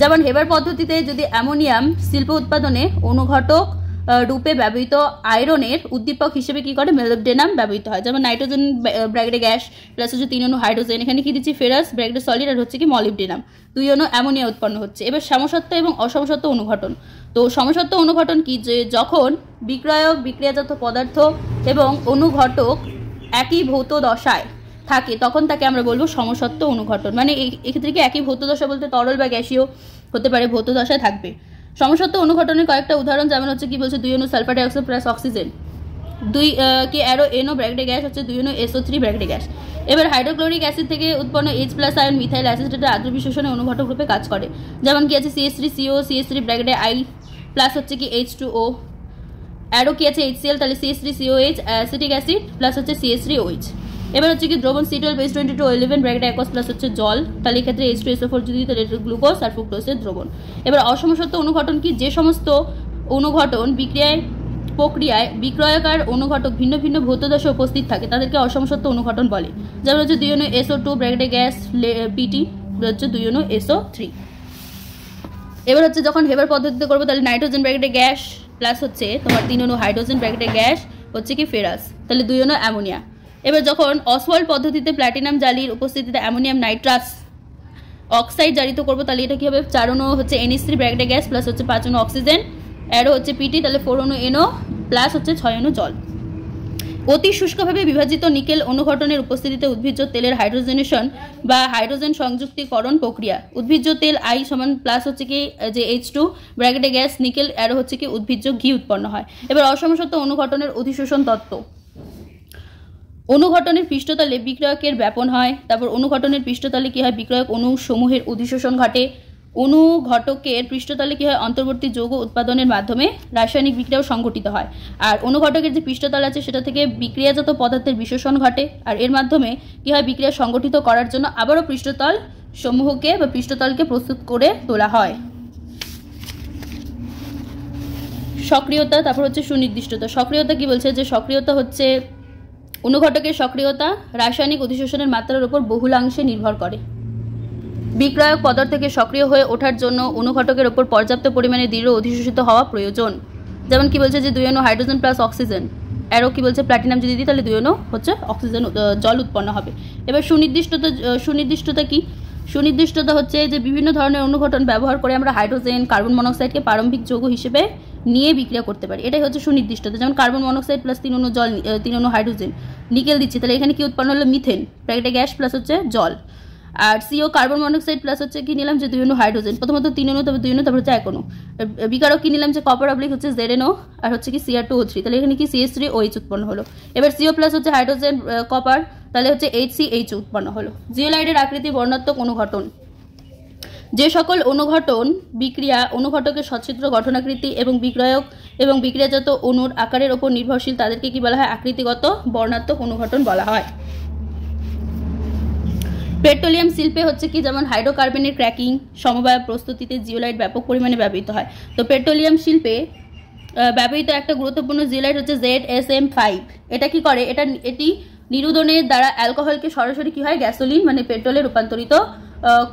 যেমন হেবার পদ্ধতিতে যদি অ্যামোনিয়াম শিল্প উৎপাদনে অনুঘটক রূপে ব্যবহৃত আয়রনের উদ্দীপক হিসেবে কী করে মেলোডেনাম ব্যবহৃত হয় যেমন নাইট্রোজেন ব্র্যাকেটে গ্যাস প্লাস হচ্ছে তিন অনু হাইড্রোজেন এখানে কি দিচ্ছি ফেরাস ব্র্যাকেটে সলিড আর হচ্ছে কি মলিবডেনাম দুই অনু অ্যামোনিয়া উৎপন্ন হচ্ছে এবার সমসত্ব এবং অসমসত্ব অনুঘটন তো সমসত্ব অনুঘটন কি যে যখন বিক্রয়ক বিক্রিয়াজাত পদার্থ এবং অনুঘটক একই ভৌত দশায় থাকে তখন তাকে আমরা বলবো সমসত্ব অনুঘটন মানে এক্ষেত্রে কি একই ভৌত দশা বলতে তরল বা গ্যাসীয় হতে পারে ভৌত দশায় থাকবে সমসত্ব অনুঘটনের কয়েকটা উদাহরণ যেমন হচ্ছে কি বলছে দুই অনু সালফার ডাইঅক্সাইড প্লাস অক্সিজেন দুই কে অ্যারো এনও ব্র্যাকডে গ্যাস হচ্ছে দুই অনু এসও থ্রি ব্র্যাকডে গ্যাস এবার হাইড্রোক্লোরিক অ্যাসিড থেকে উৎপন্ন H plus ion methyl acid এটা আদ্র বিশেষণে অনুঘটক রূপে কাজ করে যেমন কি আছে CS three CO CS three ব্র্যাকডে আই প্লাস হচ্ছে কি এইচ টু ও অ্যারো কি আছে এইচ সিএল তাহলে CS three CO H acetic acid plus হচ্ছে সিএস থ্রি ওইচ এবার হচ্ছে কি দ্রবণ C twelve twenty two eleven bracket একস প্লাস হচ্ছে জল তাহলে এক্ষেত্রে এইচ টু এসও ফোর যদি তাহলে গ্লুকোজ আর ফ্রুক্টোসের দ্রবণ এবার অসমসত্ব অনুঘটন কি যে সমস্ত অনুঘটন বিক্রিয়ায় প্রক্রিয়ায় বিক্রয়কার অনুঘটক ভিন্ন ভিন্ন দশে উপস্থিত থাকে তাদেরকে অসমসত্ব অনুঘটন বলে যেমন হচ্ছে দুই অনু এসও টু ব্র্যাকেটে গ্যাস পিটি হচ্ছে দুই অনু এসও থ্রি এবার হচ্ছে যখন হেবার পদ্ধতিতে করবো তাহলে নাইট্রোজেন ব্র্যাকেটে গ্যাস প্লাস হচ্ছে তোমার তিন অনু হাইড্রোজেন ব্র্যাকেটে গ্যাস হচ্ছে কি ফেরাস তাহলে দুই অনু অ্যামোনিয়া এবার যখন অসওয়াল পদ্ধতিতে প্ল্যাটিনাম জালির উপস্থিতিতে অ্যামোনিয়াম নাইট্রাস অক্সাইড জারিত করবো তাহলে এটা কীভাবে চারণো হচ্ছে এনএস থ্রি গ্যাস প্লাস হচ্ছে পাঁচ অনু অক্সিজেন অ্যারো হচ্ছে পিটি তাহলে অনু এনো প্লাস হচ্ছে ছয় অনু জল অতি শুষ্কভাবে বিভাজিত নিকেল অনুঘটনের উপস্থিতিতে উদ্ভিজ্জ তেলের হাইড্রোজেনেশন বা হাইড্রোজেন সংযুক্তিকরণ প্রক্রিয়া উদ্ভিজ্জ তেল আই সমান প্লাস হচ্ছে কি যে এইচ টু ব্র্যাকডে গ্যাস নিকেল অ্যারো হচ্ছে কি উদ্ভিজ্জ ঘি উৎপন্ন হয় এবার অসমসত্ব অনুঘটনের অধিশোষণ তত্ত্ব অনুঘটনের পৃষ্ঠতলে বিক্রয়কের ব্যাপন হয় তারপর অনুঘটনের পৃষ্ঠতলে কী হয় বিক্রয়ক অনুসমূহের অধিশোষণ ঘটে অনুঘটকের পৃষ্ঠতলে কী হয় অন্তর্বর্তী যৌগ উৎপাদনের মাধ্যমে রাসায়নিক বিক্রিয়াও সংঘটিত হয় আর অনুঘটকের যে পৃষ্ঠতল আছে সেটা থেকে বিক্রিয়াজাত পদার্থের বিশোষণ ঘটে আর এর মাধ্যমে কী হয় বিক্রিয়া সংগঠিত করার জন্য আবারও পৃষ্ঠতল সমূহকে বা পৃষ্ঠতলকে প্রস্তুত করে তোলা হয় সক্রিয়তা তারপর হচ্ছে সুনির্দিষ্টতা সক্রিয়তা কি বলছে যে সক্রিয়তা হচ্ছে অনুঘটকের সক্রিয়তা রাসায়নিক অধিশোষণের মাত্রার উপর বহুলাংশে নির্ভর করে বিক্রয়ক পদার্থকে সক্রিয় হয়ে ওঠার জন্য অনুঘটকের ওপর পর্যাপ্ত পরিমাণে দৃঢ় অধিশোষিত হওয়া প্রয়োজন যেমন কি বলছে যে দুই অনু হাইড্রোজেন প্লাস অক্সিজেন অ্যারো কি বলছে প্ল্যাটিনাম যদি দিই তাহলে দুই অনু হচ্ছে অক্সিজেন জল উৎপন্ন হবে এবার সুনির্দিষ্টতা সুনির্দিষ্টতা কি সুনির্দিষ্টতা হচ্ছে যে বিভিন্ন ধরনের অনুঘটন ব্যবহার করে আমরা হাইড্রোজেন কার্বন মনোক্সাইডকে প্রারম্ভিক যৌগ হিসেবে নিয়ে বিক্রিয়া করতে পারি এটাই হচ্ছে সুনির্দিষ্ট যেমন কার্বন মনোক্সাইড প্লাস তিন অনু জল তিন অনু হাইড্রোজেন নিকেল দিচ্ছে তাহলে এখানে কি উৎপন্ন হলো মিথেন প্রায় গ্যাস প্লাস হচ্ছে জল আর সিও কার্বন মনোক্সাইড প্লাস হচ্ছে কি নিলাম যে দুই অনু হাইড্রোজেন প্রথমত তিন অনু তবে দুই অনু তারপর হচ্ছে এক অনু বিকারক কি নিলাম যে কপার অবলিক হচ্ছে জেড এনও আর হচ্ছে কি সিআর টু ও থ্রি তাহলে এখানে কি সিএস থ্রি ওইচ উৎপন্ন হলো এবার সিও প্লাস হচ্ছে হাইড্রোজেন কপার তাহলে হচ্ছে এইচ সি এইচ উৎপন্ন হলো জিওলাইডের আকৃতি বর্ণাত্মক অনুঘটন যে সকল অনুঘটন বিক্রিয়া অনুঘটকের সচিত্র গঠনাকৃতি এবং বিক্রয়ক এবং বিক্রিয়াজাত অনুর আকারের ওপর নির্ভরশীল তাদেরকে কি বলা হয় আকৃতিগত বর্ণাত্মক অনুঘটন বলা হয় পেট্রোলিয়াম শিল্পে হচ্ছে কি যেমন হাইড্রোকার্বনের ক্র্যাকিং সমবায় প্রস্তুতিতে জিওলাইট ব্যাপক পরিমাণে ব্যবহৃত হয় তো পেট্রোলিয়াম শিল্পে ব্যবহৃত একটা গুরুত্বপূর্ণ জিওলাইট হচ্ছে জেড এস এম ফাইভ এটা কি করে এটা এটি নিরুদনের দ্বারা অ্যালকোহলকে সরাসরি কি হয় গ্যাসোলিন মানে পেট্রোলে রূপান্তরিত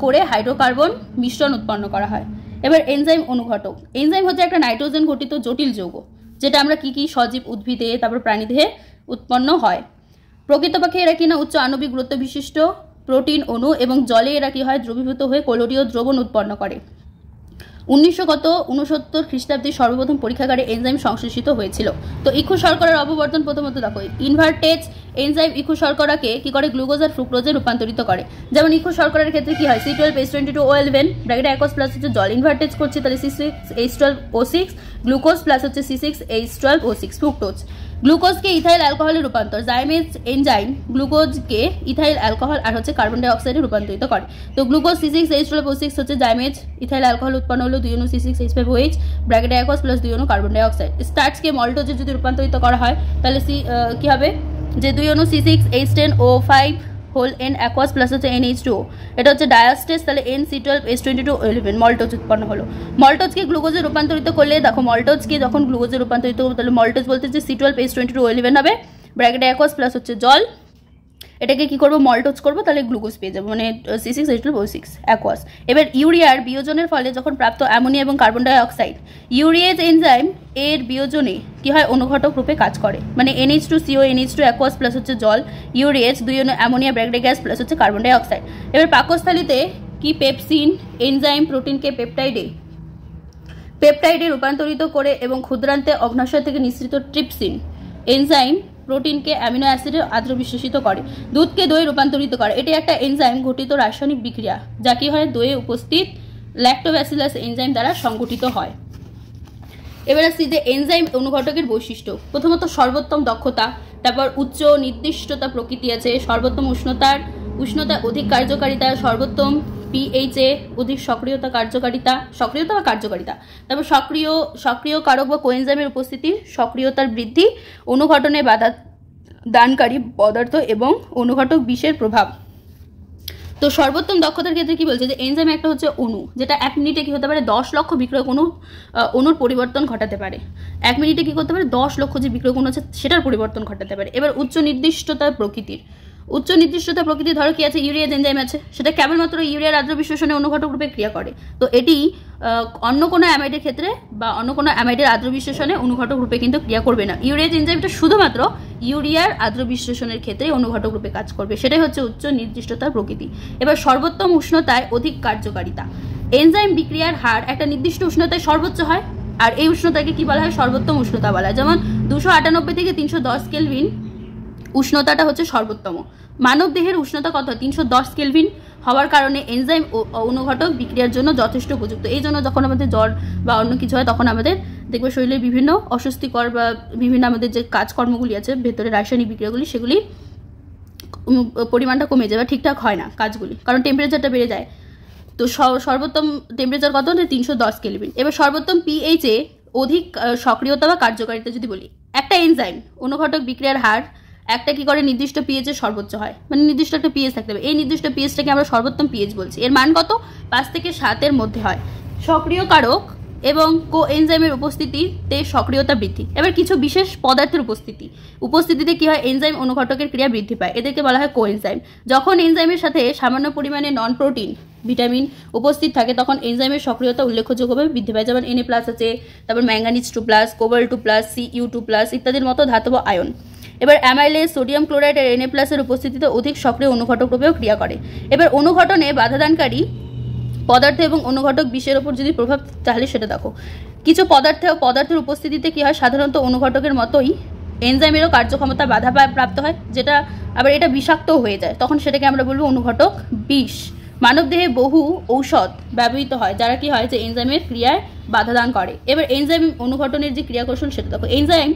করে হাইড্রোকার্বন মিশ্রণ উৎপন্ন করা হয় এবার এনজাইম অনুঘটক এনজাইম হচ্ছে একটা নাইট্রোজেন ঘটিত জটিল যৌগ যেটা আমরা কি কি সজীব উদ্ভিদে তারপর প্রাণীদেহে উৎপন্ন হয় প্রকৃতপক্ষে এরা কিনা উচ্চ আণবিক গুরুত্ব বিশিষ্ট প্রোটিন অণু এবং জলে এরা কি হয় দ্রবীভূত হয়ে কলোরীয় দ্রবণ উৎপন্ন করে উনিশশো গত উনসত্তর খ্রিস্টাব্দে সর্বপ্রথম পরীক্ষাগারে এনজাইম সংশ্লেষিত হয়েছিল তো ইক্ষু শর্করার অববর্তন প্রথমত দেখো ইনভার্টেজ এনজাইম ইকু শর্করাকে কি করে গ্লুকোজ আর ফ্রুক্রোজে রূপান্তরিত করে যেমন ইক্ষু শর্করার ক্ষেত্রে কি হয় C twelve S twenty two O eleven bracket একস প্লাস হচ্ছে জল ইনভার্টেজ করছে তাহলে C six H twelve O six glucose plus হচ্ছে C six H twelve O six fructose গ্লুকোজকে ইথাইল অ্যালকোহলে রূপান্তর জাইমেজ এনজাইম গ্লুকোজকে ইথাইল অ্যালকোহল আর হচ্ছে কার্বন ডাইঅক্সাইডে রূপান্তরিত করে তো glucose C six H twelve six হচ্ছে জাইমেজ ইথাইল অ্যালকোহল উৎপন্ন হলো দুই অনু C six H five OH bracket aqueous plus দুই অনু কার্বন ডাইঅক্সাইড স্টার্চকে মল্টোজে যদি রূপান্তরিত করা হয় তাহলে সি কী হবে যে দুই অনু C six H ten O five whole N aqueous plus হচ্ছে এন এইচ টু এটা হচ্ছে ডায়াস্টেস তাহলে N C twelve S twenty two eleven maltose উৎপন্ন হলো মল্টোজকে গ্লুকোজে রূপান্তরিত করলে দেখো মল্টোজকে যখন গ্লুকোজে রূপান্তরিত করবো তাহলে মল্টোজ বলতে যে C twelve S twenty two eleven হবে ব্র্যাকেটে অ্যাকোয়াস প্লাস হচ্ছে জল এটাকে কি করব মল্টোজ করবো তাহলে গ্লুকোজ পেয়ে যাবো মানে C six H two O six aqueous এবার ইউরিয়ার বিয়োজনের ফলে যখন প্রাপ্ত অ্যামোনিয়া এবং কার্বন ডাইঅক্সাইড ইউরিয়েজ এনজাইম এর বিয়োজনে কি হয় অনুঘটক রূপে কাজ করে মানে NH two CO NH two aqueous plus হচ্ছে জল ইউরিয়েজ দুই অ্যামোনিয়া ব্র্যাকডে গ্যাস প্লাস হচ্ছে কার্বন ডাইঅক্সাইড এবার পাকস্থলিতে কি পেপসিন এনজাইম প্রোটিনকে পেপটাইডে পেপটাইডে রূপান্তরিত করে এবং ক্ষুদ্রান্তে অগ্নাশয় থেকে নিঃসৃত ট্রিপসিন এনজাইম প্রোটিনকে অ্যামিনো অ্যাসিডে আদ্র বিশেষিত করে দুধকে দইয়ে রূপান্তরিত করে এটি একটা এনজাইম ঘটিত রাসায়নিক বিক্রিয়া যা কি হয় দইয়ে উপস্থিত ল্যাক্টোব্যাসিলাস এনজাইম দ্বারা সংগঠিত হয় এবার আসছি যে এনজাইম অনুঘটকের বৈশিষ্ট্য প্রথমত সর্বোত্তম দক্ষতা তারপর উচ্চ নির্দিষ্টতা প্রকৃতি আছে সর্বোত্তম উষ্ণতার উষ্ণতা অধিক কার্যকারিতা সর্বোত্তম পিএইচএ অধিক সক্রিয়তা কার্যকারিতা সক্রিয়তা বা কার্যকারিতা তারপর সক্রিয় সক্রিয় কারক বা কোয়েনজামের উপস্থিতি সক্রিয়তার বৃদ্ধি অনুঘটনে বাধা দানকারী পদার্থ এবং অনুঘটক বিষের প্রভাব তো সর্বোত্তম দক্ষতার ক্ষেত্রে কি বলছে যে এনজাইম একটা হচ্ছে অণু যেটা এক মিনিটে কি হতে পারে দশ লক্ষ বিক্রয় কোনো অণুর পরিবর্তন ঘটাতে পারে এক মিনিটে কি করতে পারে দশ লক্ষ যে বিক্রয় কোনো আছে সেটার পরিবর্তন ঘটাতে পারে এবার উচ্চ নির্দিষ্টতার প্রকৃতির উচ্চ নির্দিষ্টতা প্রকৃতি ধরো কি আছে ইউরিয়া এনজাইম আছে সেটা কেবলমাত্র ইউরিয়ার আদ্র বিশ্লেষণে অনুঘটক রূপে ক্রিয়া করে তো এটি অন্য কোনো অ্যামাইডের ক্ষেত্রে বা অন্য কোনো অ্যামাইডের আদ্র বিশ্লেষণে অনুঘটক রূপে কিন্তু ক্রিয়া করবে না ইউরিয়া এনজাইমটা শুধুমাত্র ইউরিয়ার আদ্র বিশ্লেষণের ক্ষেত্রে অনুঘটক রূপে কাজ করবে সেটাই হচ্ছে উচ্চ নির্দিষ্টতার প্রকৃতি এবার সর্বোত্তম উষ্ণতায় অধিক কার্যকারিতা এনজাইম বিক্রিয়ার হার একটা নির্দিষ্ট উষ্ণতায় সর্বোচ্চ হয় আর এই উষ্ণতাকে কি বলা হয় সর্বোত্তম উষ্ণতা বলা হয় যেমন দুশো আটানব্বই থেকে তিনশো দশ কেলভিন উষ্ণতাটা হচ্ছে সর্বোত্তম মানব দেহের উষ্ণতা কত তিনশো দশ কেলভিন হওয়ার কারণে এনজাইম অনুঘটক বিক্রিয়ার জন্য যথেষ্ট উপযুক্ত এই জন্য যখন আমাদের জ্বর বা অন্য কিছু হয় তখন আমাদের দেখবে শরীরের বিভিন্ন অস্বস্তিকর বা বিভিন্ন আমাদের যে কাজকর্মগুলি আছে ভেতরে রাসায়নিক বিক্রিয়াগুলি সেগুলি পরিমাণটা কমে যায় বা ঠিকঠাক হয় না কাজগুলি কারণ টেম্পারেচারটা বেড়ে যায় তো সর্বোত্তম টেম্পারেচার কত তিনশো দশ কেলভিন এবার সর্বোত্তম পিএইচে অধিক সক্রিয়তা বা কার্যকারিতা যদি বলি একটা এনজাইম অনুঘটক বিক্রিয়ার হার একটা কি করে নির্দিষ্ট পিএইচের সর্বোচ্চ হয় মানে নির্দিষ্ট একটা পিএইচ থাকতে হবে এই নির্দিষ্ট পিএইচটাকে আমরা সর্বোত্তম পিএইচ বলছি এর মান কত পাঁচ থেকে সাতের মধ্যে হয় সক্রিয় কারক এবং কো এনজাইমের উপস্থিতিতে সক্রিয়তা বৃদ্ধি এবার কিছু বিশেষ পদার্থের উপস্থিতি উপস্থিতিতে কী হয় এনজাইম অনুঘটকের ক্রিয়া বৃদ্ধি পায় এদেরকে বলা হয় কো এনজাইম যখন এনজাইমের সাথে সামান্য পরিমাণে নন প্রোটিন ভিটামিন উপস্থিত থাকে তখন এনজাইমের সক্রিয়তা উল্লেখযোগ্যভাবে বৃদ্ধি পায় যেমন এনএ প্লাস আছে তারপর manganese two plus cobalt two plus C U two plus ইত্যাদির মতো ধাতব আয়ন এবার অ্যামাইলে সোডিয়াম ক্লোরাইড আর এনএ প্লাসের উপস্থিতিতে অধিক সক্রিয় অনুঘটক রূপেও ক্রিয়া করে এবার অনুঘটনে বাধাদানকারী পদার্থ এবং অনুঘটক বিষের ওপর যদি প্রভাব তাহলে সেটা দেখো কিছু পদার্থ পদার্থের উপস্থিতিতে কী হয় সাধারণত অনুঘটকের মতোই এনজাইমেরও কার্যক্ষমতা বাধা প্রাপ্ত হয় যেটা আবার এটা বিষাক্ত হয়ে যায় তখন সেটাকে আমরা বলবো অনুঘটক বিষ মানবদেহে বহু ঔষধ ব্যবহৃত হয় যারা কি হয় যে এনজাইমের ক্রিয়ায় বাধা দান করে এবার এনজাইম অনুঘটনের যে ক্রিয়া কৌশল সেটা দেখো এনজাইম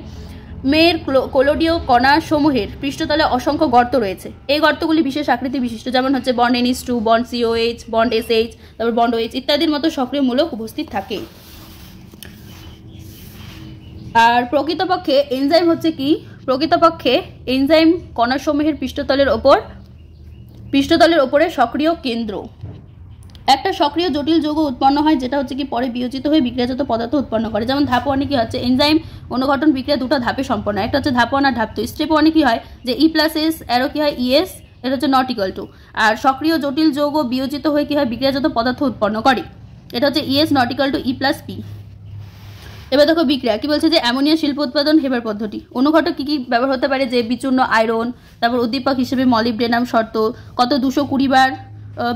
মেয়ের কোলোডীয় কণা সমূহের পৃষ্ঠতলে অসংখ্য গর্ত রয়েছে এই গর্তগুলি বিশেষ আকৃতি বিশিষ্ট যেমন হচ্ছে bond N S two bond COH bond H তারপর বন্ড ওএইচ ইত্যাদির মতো সক্রিয়মূলক উপস্থিত থাকে আর প্রকৃতপক্ষে এনজাইম হচ্ছে কি প্রকৃতপক্ষে এনজাইম কণাসমূহের পৃষ্ঠতলের ওপর পৃষ্ঠতলের ওপরে সক্রিয় কেন্দ্র একটা সক্রিয় জটিল যৌগ উৎপন্ন হয় যেটা হচ্ছে কি পরে বিয়োজিত হয়ে বিক্রিয়াজাত পদার্থ উৎপন্ন করে যেমন ধাপ ওয়ানে কি হচ্ছে এনজাইম অনুঘটন বিক্রিয়া দুটো ধাপে সম্পন্ন একটা হচ্ছে ধাপ ওয়ান আর ধাপ টু স্টেপ ওয়ানে কি হয় যে ই প্লাস এস এরও কি হয় ইএস e এটা হচ্ছে নট ইকাল টু আর সক্রিয় জটিল যৌগ বিয়োজিত হয়ে কি হয় বিক্রিয়াজাত পদার্থ উৎপন্ন করে এটা হচ্ছে ES not equal to E plus P এবার দেখো বিক্রিয়া কি বলছে যে অ্যামোনিয়া শিল্প উৎপাদন হেবার পদ্ধতি অনুঘটক কী কী ব্যবহার হতে পারে যে বিচূর্ণ আয়রন তারপর উদ্দীপক হিসেবে মলিব্রেনাম শর্ত কত দুশো কুড়ি বার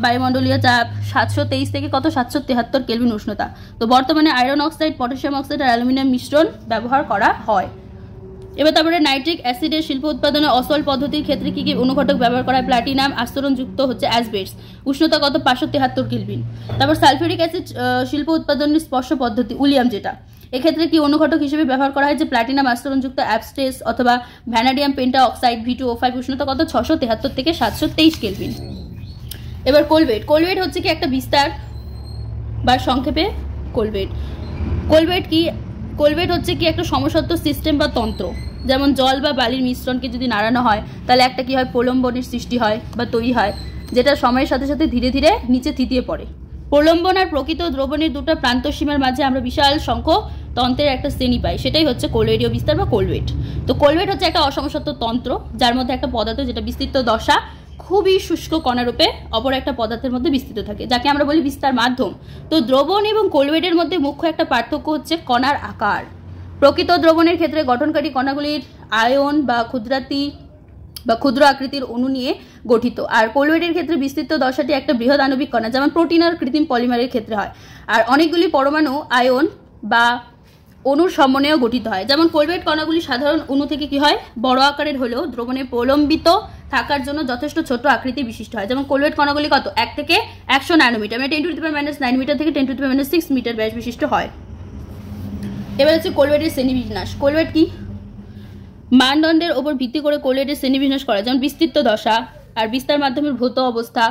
বায়ুমণ্ডলীয় চাপ সাতশো তেইশ থেকে কত সাতশো তেহাত্তর কেলভিন উষ্ণতা তো বর্তমানে আয়রন অক্সাইড পটাশিয়াম অক্সাইড আর অ্যালুমিনিয়াম মিশ্রণ ব্যবহার করা হয় এবার তারপরে নাইট্রিক অ্যাসিডের শিল্প উৎপাদনে অসল পদ্ধতির ক্ষেত্রে কী কী অনুঘটক ব্যবহার করা হয় প্ল্যাটিনাম আস্তরণযুক্ত হচ্ছে অ্যাসবেটস উষ্ণতা কত পাঁচশো তেহাত্তর কেলভিন তারপর সালফিউরিক অ্যাসিড শিল্প উৎপাদনের স্পর্শ পদ্ধতি উলিয়াম যেটা এক্ষেত্রে কি অনুঘটক হিসেবে ব্যবহার করা হয় যে প্ল্যাটিনাম আস্তরণযুক্ত অ্যাবস্ট্রেস অথবা vanadium penta oxide V two O five উষ্ণতা কত ছশো তেহাত্তর থেকে সাতশো তেইশ কেলভিন এবার কোলবেট কোলবেট হচ্ছে কি একটা বিস্তার বা সংক্ষেপে কোলবেট কোলবেট কি কোলবেট হচ্ছে কি একটা সমসত্ব সিস্টেম বা তন্ত্র যেমন জল বা বালির মিশ্রণকে যদি নাড়ানো হয় তাহলে একটা কি হয় প্রলম্বনের সৃষ্টি হয় বা তৈরি হয় যেটা সময়ের সাথে সাথে ধীরে ধীরে নিচে থিতিয়ে পড়ে প্রলম্বন আর প্রকৃত দ্রবণের দুটো প্রান্ত সীমার মাঝে আমরা বিশাল সংখ্যক তন্ত্রের একটা শ্রেণী পাই সেটাই হচ্ছে কোলবেটীয় বিস্তার বা কোলবেট তো কোলবেট হচ্ছে একটা অসমসত্ব তন্ত্র যার মধ্যে একটা পদার্থ যেটা বিস্তৃত দশা খুবই শুষ্ক কণারূপে অপর একটা পদার্থের মধ্যে বিস্তৃত থাকে যাকে আমরা বলি বিস্তার মাধ্যম তো দ্রবণ এবং কোলবেটের মধ্যে মুখ্য একটা পার্থক্য হচ্ছে কণার আকার প্রকৃত দ্রবণের ক্ষেত্রে গঠনকারী কণাগুলির আয়ন বা ক্ষুদ্রাতি বা ক্ষুদ্র আকৃতির অণু নিয়ে গঠিত আর কোলবেটের ক্ষেত্রে বিস্তৃত দশাটি একটা বৃহৎ আণবিক কণা যেমন প্রোটিন আর কৃত্রিম পলিমারের ক্ষেত্রে হয় আর অনেকগুলি পরমাণু আয়ন বা অণুর সমন্বয়েও গঠিত হয় যেমন কোলবেট কণাগুলি সাধারণ অনু থেকে কি হয় বড় আকারের হলেও দ্রবণে প্রলম্বিত থাকার জন্য যথেষ্ট ছোট আকৃতি বিশিষ্ট হয় যেমন কোলবেট কণাগুলি কত এক থেকে একশো মিটার মানে ten to three minus nine metre থেকে ten to three minus six metre ব্যাস বিশিষ্ট হয় এবার হচ্ছে কোলবেটের শ্রেণীবিন্যাস কোলবেট কি মানদণ্ডের ওপর ভিত্তি করে কোলবেটের শ্রেণীবিন্যাস করা যেমন বিস্তৃত দশা আর বিস্তার মাধ্যমে ভৌত অবস্থা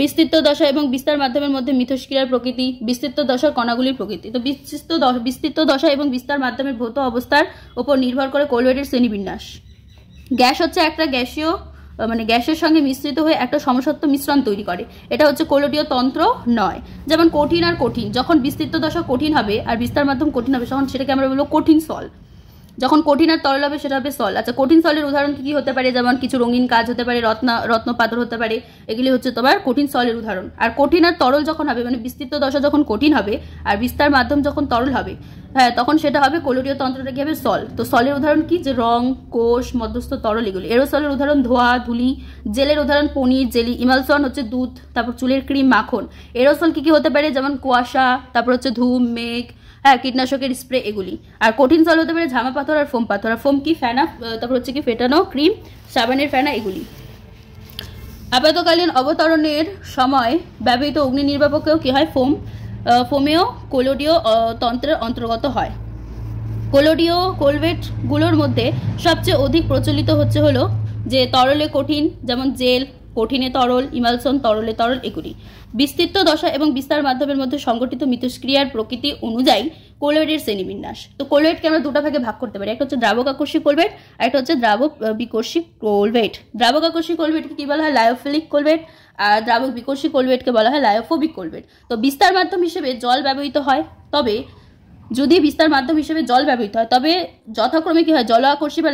বিস্তৃত দশা এবং বিস্তার মাধ্যমের মধ্যে মিথস্ক্রিয়ার প্রকৃতি বিস্তৃত দশার কণাগুলির প্রকৃতি তো বিস্তৃত বিস্তৃত দশা এবং বিস্তার মাধ্যমের ভৌত অবস্থার ওপর নির্ভর করে কোলওয়েটের শ্রেণীবিন্যাস গ্যাস হচ্ছে একটা গ্যাসীয় মানে গ্যাসের সঙ্গে মিশ্রিত হয়ে একটা সমসত্ব মিশ্রণ তৈরি করে এটা হচ্ছে কোলোটীয় তন্ত্র নয় যেমন কঠিন আর কঠিন যখন বিস্তৃত দশা কঠিন হবে আর বিস্তার মাধ্যম কঠিন হবে তখন সেটাকে আমরা বলবো কঠিন সল যখন কঠিন আর তরল হবে সেটা হবে সল আচ্ছা কঠিন সলের উদাহরণ কী কী হতে পারে যেমন কিছু রঙিন কাজ হতে পারে রত্ন রত্ন পাথর হতে পারে এগুলি হচ্ছে তোমার কঠিন সলের উদাহরণ আর কঠিন আর তরল যখন হবে মানে বিস্তৃত দশা যখন কঠিন হবে আর বিস্তার মাধ্যম যখন তরল হবে হ্যাঁ তখন সেটা হবে কলোরীয় তন্ত্রটা কি হবে সল তো সলের উদাহরণ কি যে রং কোষ মধ্যস্থ তরল এগুলি এরোসলের উদাহরণ ধোয়া ধুলি জেলের উদাহরণ পনির জেলি ইমালসন হচ্ছে দুধ তারপর চুলের ক্রিম মাখন সল কী কী হতে পারে যেমন কুয়াশা তারপর হচ্ছে ধূম মেঘ হ্যাঁ কীটনাশকের স্প্রে এগুলি আর কঠিন জল হতে পারে ঝামা পাথর আর ফোম পাথর আর ফোম কি ফেনা তারপর হচ্ছে কি ফেটানো ক্রিম সাবানের ফেনা এগুলি আপাতকালীন অবতরণের সময় ব্যবহৃত অগ্নি নির্বাপকেও কী হয় ফোম ফোমেও কোলোডিও তন্ত্রের অন্তর্গত হয় কোলোডিও কোলভেটগুলোর মধ্যে সবচেয়ে অধিক প্রচলিত হচ্ছে হলো যে তরলে কঠিন যেমন জেল কঠিনে তরল ইমালসন তরলে তরল এগুলি বিস্তৃত দশা এবং বিস্তার মাধ্যমের মধ্যে সংগঠিত মিথস্ক্রিয়ার প্রকৃতি অনুযায়ী কোলয়েডের শ্রেণীবিন্যাস তো কোলয়েডকে আমরা দুটো ভাগে ভাগ করতে পারি একটা হচ্ছে দ্রাবক আকর্ষী কোলভেট আর একটা হচ্ছে দ্রাবক বিকর্ষী কোলভেট দ্রাবক আকর্ষী কোলভেটকে কী বলা হয় লায়োফিলিক কোলভেট আর দ্রাবক বিকর্ষী কোলভেটকে বলা হয় লায়োফোবিক কোলভেট তো বিস্তার মাধ্যম হিসেবে জল ব্যবহৃত হয় তবে যদি বিস্তার মাধ্যম হিসেবে জল ব্যবহৃত হয় তবে যথাক্রমে কী হয় জল আকর্ষী বা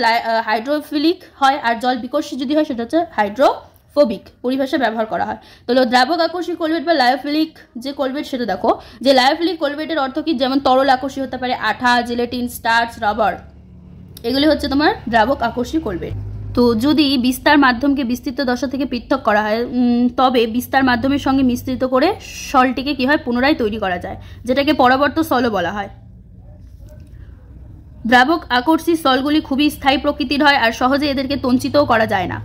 হাইড্রোফিলিক হয় আর জল বিকর্ষী যদি হয় সেটা হচ্ছে হাইড্রো ফোবিক পরিভাষা ব্যবহার করা হয় তাহলে দ্রাবক আকর্ষী কোলবেট বা লায়োফিলিক যে কোলবেট সেটা দেখো যে লায়োফিলিক কোলবেটের অর্থ কি যেমন তরল আকর্ষী হতে পারে আঠা জিলেটিন স্টার্চ রবার এগুলি হচ্ছে তোমার দ্রাবক আকর্ষী কোলবেট তো যদি বিস্তার মাধ্যমকে বিস্তৃত দশা থেকে পৃথক করা হয় তবে বিস্তার মাধ্যমের সঙ্গে মিশ্রিত করে সলটিকে কি হয় পুনরায় তৈরি করা যায় যেটাকে পরবর্ত সলও বলা হয় দ্রাবক আকর্ষী সলগুলি খুবই স্থায়ী প্রকৃতির হয় আর সহজে এদেরকে তঞ্চিতও করা যায় না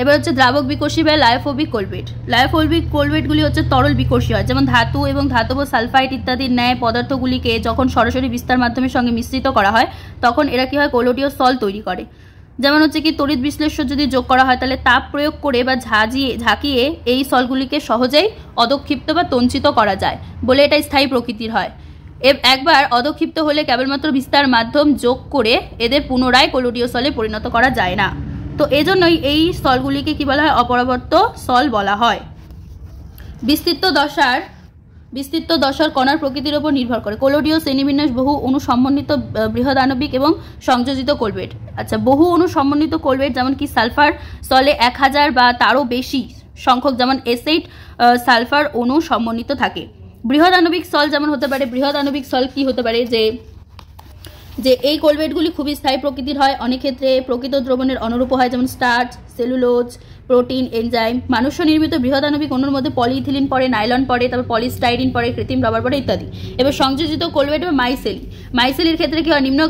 এবার হচ্ছে দ্রাবক বিকর্ষী বা লায়োফোবিক কোলবেট লায়োফোবিক কোলবেটগুলি হচ্ছে তরল বিকর্ষী হয় যেমন ধাতু এবং ধাতব সালফাইড ইত্যাদির ন্যায় পদার্থগুলিকে যখন সরাসরি বিস্তার মাধ্যমের সঙ্গে মিশ্রিত করা হয় তখন এরা কী হয় কোলোডীয় সল তৈরি করে যেমন হচ্ছে কি তড়িৎ বিশ্লেষ্য যদি যোগ করা হয় তাহলে তাপ প্রয়োগ করে বা ঝাঁজিয়ে ঝাঁকিয়ে এই সলগুলিকে সহজেই অদক্ষিপ্ত বা তঞ্চিত করা যায় বলে এটা স্থায়ী প্রকৃতির হয় এ একবার অদক্ষিপ্ত হলে কেবলমাত্র বিস্তার মাধ্যম যোগ করে এদের পুনরায় কোলোডীয় সলে পরিণত করা যায় না তো এজন্যই এই স্থলগুলিকে কী বলা হয় অপরাবর্ত স্থল বলা হয় বিস্তৃত দশার বিস্তৃত দশার কণার প্রকৃতির ওপর নির্ভর করে কোলোডীয় শ্রেণীবিন্যাস বহু অনুসম্বন্ধিত বৃহদাণবিক এবং সংযোজিত কোলবেট আচ্ছা বহু অনুসমন্বিত কোলবেট যেমন কি সালফার স্থলে এক হাজার বা তারও বেশি সংখ্যক যেমন এসেইট সালফার অনুসমন্বিত সমন্বিত থাকে বৃহদাণবিক স্থল যেমন হতে পারে বৃহদাণবিক স্থল কি হতে পারে যে যে এই কোলবেটগুলি খুবই স্থায়ী প্রকৃতির হয় অনেক ক্ষেত্রে প্রকৃত দ্রবণের অনুরূপ হয় যেমন স্টার্চ সেলুলোজ প্রোটিন এনজাইম মানুষ্য নির্মিত বৃহদানবিক অণুর মধ্যে পলিথিলিন পরে নাইলন পড়ে তারপর পলিস্টাইরিন পড়ে কৃত্রিম রবার পরে ইত্যাদি এবার সংযোজিত কোলবেট বা মাইসেলি মাইসেলির ক্ষেত্রে কী হয় নিম্ন